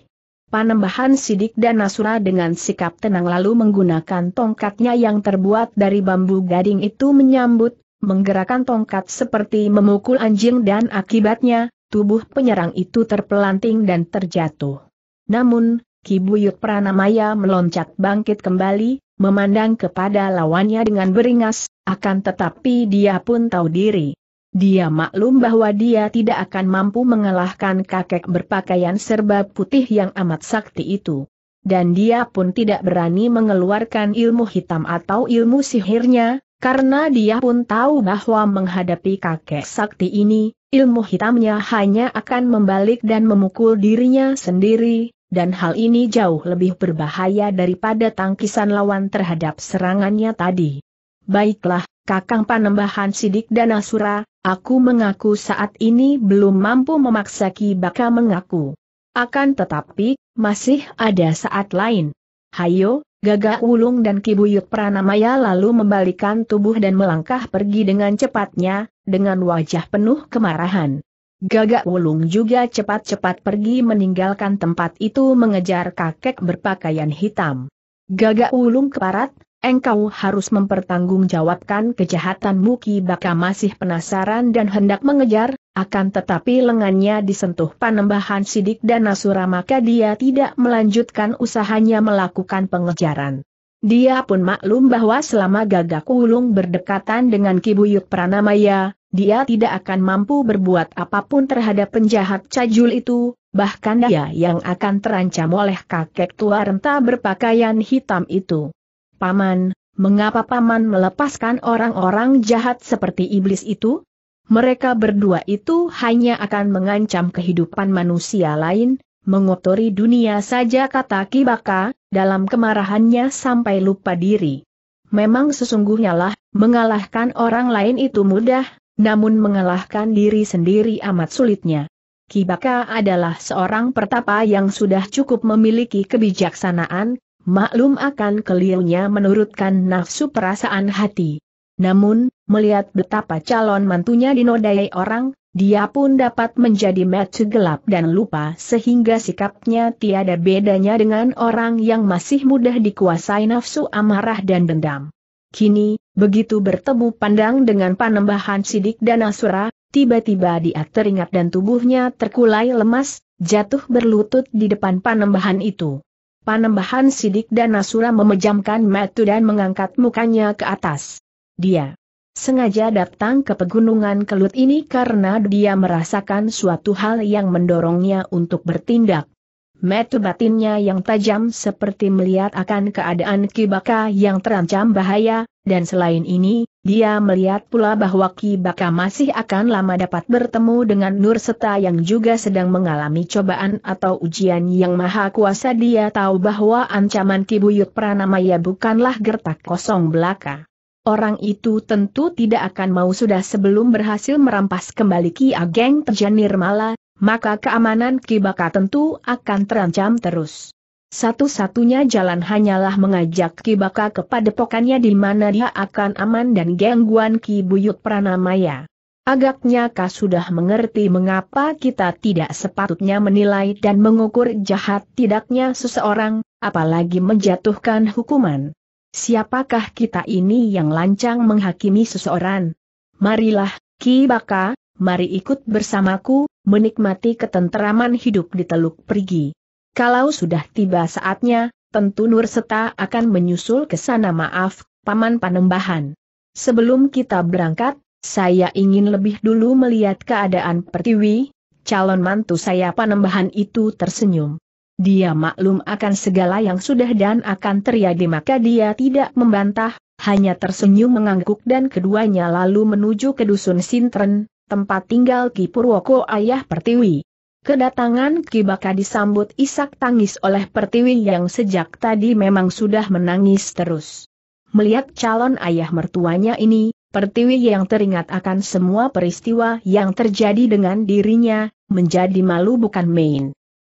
Panembahan sidik dan nasura dengan sikap tenang lalu menggunakan tongkatnya yang terbuat dari bambu gading itu menyambut menggerakkan tongkat seperti memukul anjing dan akibatnya, tubuh penyerang itu terpelanting dan terjatuh. Namun, Kibuyut Pranamaya meloncat bangkit kembali, memandang kepada lawannya dengan beringas, akan tetapi dia pun tahu diri. Dia maklum bahwa dia tidak akan mampu mengalahkan kakek berpakaian serba putih yang amat sakti itu. Dan dia pun tidak berani mengeluarkan ilmu hitam atau ilmu sihirnya, karena dia pun tahu bahwa menghadapi kakek sakti ini, ilmu hitamnya hanya akan membalik dan memukul dirinya sendiri, dan hal ini jauh lebih berbahaya daripada tangkisan lawan terhadap serangannya tadi. Baiklah, Kakang Panembahan Sidik dan Asura, aku mengaku saat ini belum mampu memaksa Ki Baka mengaku. Akan tetapi, masih ada saat lain. Hayo, Gagak Wulung dan Kibuyut Pranamaya lalu membalikan tubuh dan melangkah pergi dengan cepatnya, dengan wajah penuh kemarahan. Gagak Wulung juga cepat-cepat pergi meninggalkan tempat itu mengejar kakek berpakaian hitam. Gagak Wulung keparat, engkau harus mempertanggungjawabkan kejahatanmu Ki Baka masih penasaran dan hendak mengejar, akan tetapi lengannya disentuh panembahan sidik dan nasura maka dia tidak melanjutkan usahanya melakukan pengejaran. Dia pun maklum bahwa selama gagak ulung berdekatan dengan Kibuyuk Pranamaya, dia tidak akan mampu berbuat apapun terhadap penjahat cajul itu, bahkan dia yang akan terancam oleh kakek tua renta berpakaian hitam itu. Paman, mengapa Paman melepaskan orang-orang jahat seperti iblis itu? Mereka berdua itu hanya akan mengancam kehidupan manusia lain, mengotori dunia saja kata Kibaka, dalam kemarahannya sampai lupa diri. Memang sesungguhnya lah, mengalahkan orang lain itu mudah, namun mengalahkan diri sendiri amat sulitnya. Kibaka adalah seorang pertapa yang sudah cukup memiliki kebijaksanaan, maklum akan kelirunya menurutkan nafsu perasaan hati. Namun, melihat betapa calon mantunya dinodai orang, dia pun dapat menjadi mata gelap dan lupa sehingga sikapnya tiada bedanya dengan orang yang masih mudah dikuasai nafsu amarah dan dendam. Kini, begitu bertemu pandang dengan panembahan sidik dan asura, tiba-tiba dia teringat dan tubuhnya terkulai lemas, jatuh berlutut di depan panembahan itu. Panembahan Sidik dan Nasura memejamkan mata dan mengangkat mukanya ke atas. Dia sengaja datang ke pegunungan kelut ini karena dia merasakan suatu hal yang mendorongnya untuk bertindak. Metu batinnya yang tajam seperti melihat akan keadaan Kibaka yang terancam bahaya, dan selain ini, dia melihat pula bahwa Ki Baka masih akan lama dapat bertemu dengan Nur Seta yang juga sedang mengalami cobaan atau ujian yang maha kuasa dia tahu bahwa ancaman Ki Buyut Pranamaya bukanlah gertak kosong belaka. Orang itu tentu tidak akan mau sudah sebelum berhasil merampas kembali Ki Ageng Terjanir Mala, maka keamanan Ki Baka tentu akan terancam terus. Satu-satunya jalan hanyalah mengajak Ki Baka kepada pokannya di mana dia akan aman dan gangguan Ki Buyut Pranamaya. Agaknya kau sudah mengerti mengapa kita tidak sepatutnya menilai dan mengukur jahat tidaknya seseorang, apalagi menjatuhkan hukuman. Siapakah kita ini yang lancang menghakimi seseorang? Marilah, Ki Baka, mari ikut bersamaku, menikmati ketenteraman hidup di Teluk Perigi. Kalau sudah tiba saatnya, tentu Nur Seta akan menyusul ke sana maaf, Paman Panembahan. Sebelum kita berangkat, saya ingin lebih dulu melihat keadaan Pertiwi, calon mantu saya Panembahan itu tersenyum. Dia maklum akan segala yang sudah dan akan terjadi maka dia tidak membantah, hanya tersenyum mengangguk dan keduanya lalu menuju ke Dusun Sintren, tempat tinggal Kipurwoko ayah Pertiwi. Kedatangan Ki Kibaka disambut isak tangis oleh Pertiwi yang sejak tadi memang sudah menangis terus. Melihat calon ayah mertuanya ini, Pertiwi yang teringat akan semua peristiwa yang terjadi dengan dirinya, menjadi malu bukan main.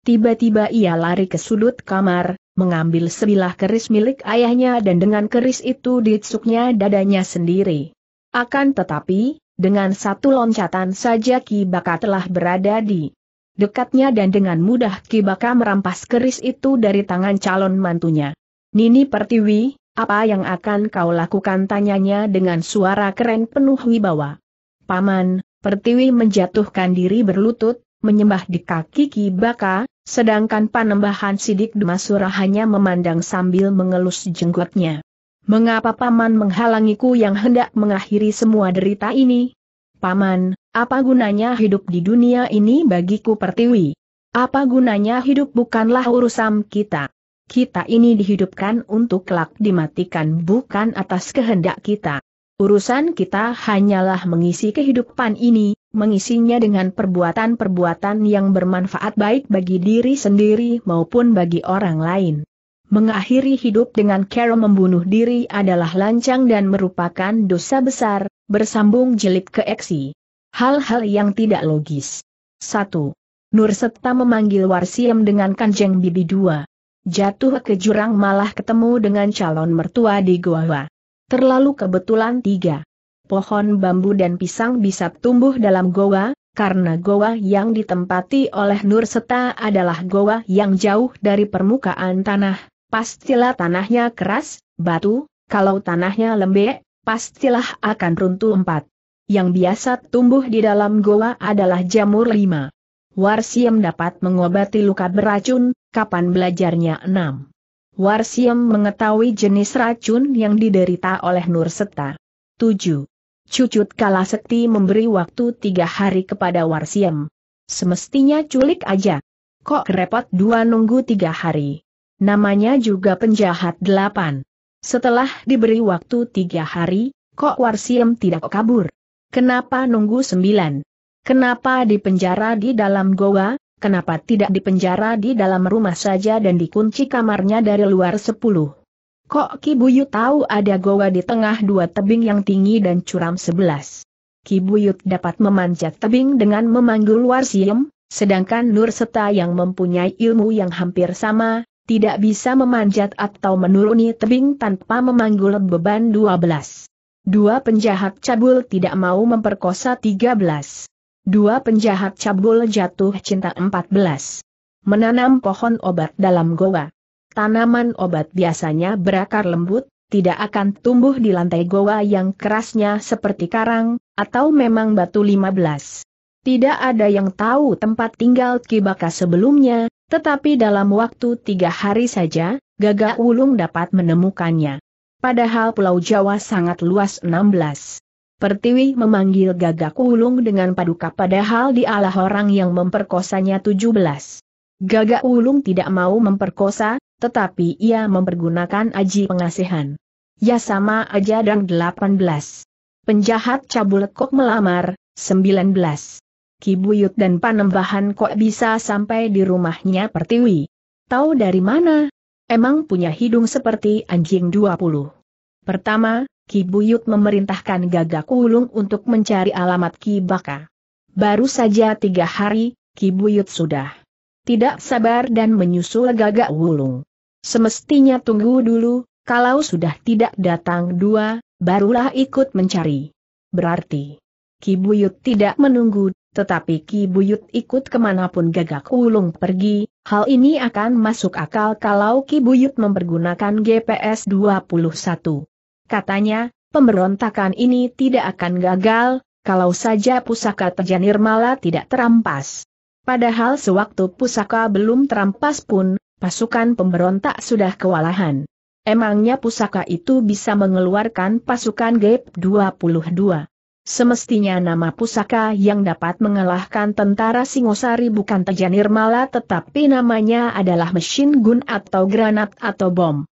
Tiba-tiba ia lari ke sudut kamar, mengambil sebilah keris milik ayahnya dan dengan keris itu ditusuknya dadanya sendiri. Akan tetapi, dengan satu loncatan saja Ki Kibaka telah berada di dekatnya dan dengan mudah Ki Kibaka merampas keris itu dari tangan calon mantunya. Nini Pertiwi, apa yang akan kau lakukan tanyanya dengan suara keren penuh wibawa. Paman, Pertiwi menjatuhkan diri berlutut, menyembah di kaki Ki Kibaka, sedangkan panembahan sidik Demasura hanya memandang sambil mengelus jenggotnya. Mengapa paman menghalangiku yang hendak mengakhiri semua derita ini? Paman, apa gunanya hidup di dunia ini bagiku pertiwi? Apa gunanya hidup bukanlah urusan kita. Kita ini dihidupkan untuk kelak dimatikan bukan atas kehendak kita. Urusan kita hanyalah mengisi kehidupan ini, mengisinya dengan perbuatan-perbuatan yang bermanfaat baik bagi diri sendiri maupun bagi orang lain. Mengakhiri hidup dengan cara membunuh diri adalah lancang dan merupakan dosa besar, bersambung jelit ke eksi. Hal-hal yang tidak logis. 1. Nur memanggil Warsiem dengan Kanjeng Bibi 2. Jatuh ke jurang malah ketemu dengan calon mertua di Goa. Terlalu kebetulan 3. Pohon bambu dan pisang bisa tumbuh dalam goa, karena goa yang ditempati oleh Nurseta adalah goa yang jauh dari permukaan tanah, pastilah tanahnya keras, batu, kalau tanahnya lembek, pastilah akan runtuh empat. Yang biasa tumbuh di dalam goa adalah jamur lima. Warsiem dapat mengobati luka beracun, kapan belajarnya enam. Warsiem mengetahui jenis racun yang diderita oleh Nur Seta. 7. Cucut Kalasekti memberi waktu tiga hari kepada Warsiem. Semestinya culik aja. Kok repot dua nunggu tiga hari? Namanya juga penjahat delapan. Setelah diberi waktu tiga hari, kok Warsiem tidak kabur? Kenapa nunggu sembilan? Kenapa dipenjara di dalam goa? Kenapa tidak dipenjara di dalam rumah saja dan dikunci kamarnya dari luar sepuluh? Kok Kibuyut tahu ada goa di tengah dua tebing yang tinggi dan curam sebelas? Kibuyut dapat memanjat tebing dengan memanggul Warsiem, sedangkan Nur Seta yang mempunyai ilmu yang hampir sama, tidak bisa memanjat atau menuruni tebing tanpa memanggul beban 12. Dua penjahat cabul tidak mau memperkosa 13. Dua penjahat cabul jatuh cinta 14. Menanam pohon obat dalam goa. Tanaman obat biasanya berakar lembut, tidak akan tumbuh di lantai goa yang kerasnya seperti karang, atau memang batu 15. Tidak ada yang tahu tempat tinggal Kibaka sebelumnya, tetapi dalam waktu tiga hari saja, Gagak Wulung dapat menemukannya. Padahal Pulau Jawa sangat luas 16. Pertiwi memanggil Gagak Wulung dengan paduka padahal dialah orang yang memperkosanya 17. Gagak Wulung tidak mau memperkosa, tetapi ia mempergunakan aji pengasihan. Ya sama aja dan 18. Penjahat cabul kok melamar, 19. Kibuyut dan Panembahan kok bisa sampai di rumahnya Pertiwi. Tahu dari mana? Emang punya hidung seperti anjing 20. Pertama, Kibuyut memerintahkan Gagak Wulung untuk mencari alamat Kibaka. Baru saja tiga hari, Kibuyut sudah tidak sabar dan menyusul Gagak Wulung. Semestinya tunggu dulu, kalau sudah tidak datang dua, barulah ikut mencari. Berarti, Kibuyut tidak menunggu, tetapi Ki Buyut ikut kemanapun gagak ulung pergi, hal ini akan masuk akal kalau Ki Buyut mempergunakan GPS 21. Katanya, pemberontakan ini tidak akan gagal, kalau saja pusaka Tejanir tidak terampas. Padahal sewaktu pusaka belum terampas pun, pasukan pemberontak sudah kewalahan. Emangnya pusaka itu bisa mengeluarkan pasukan GEP 22. Semestinya nama pusaka yang dapat mengalahkan tentara Singosari bukan Tejanirmala tetapi namanya adalah mesin gun atau granat atau bom.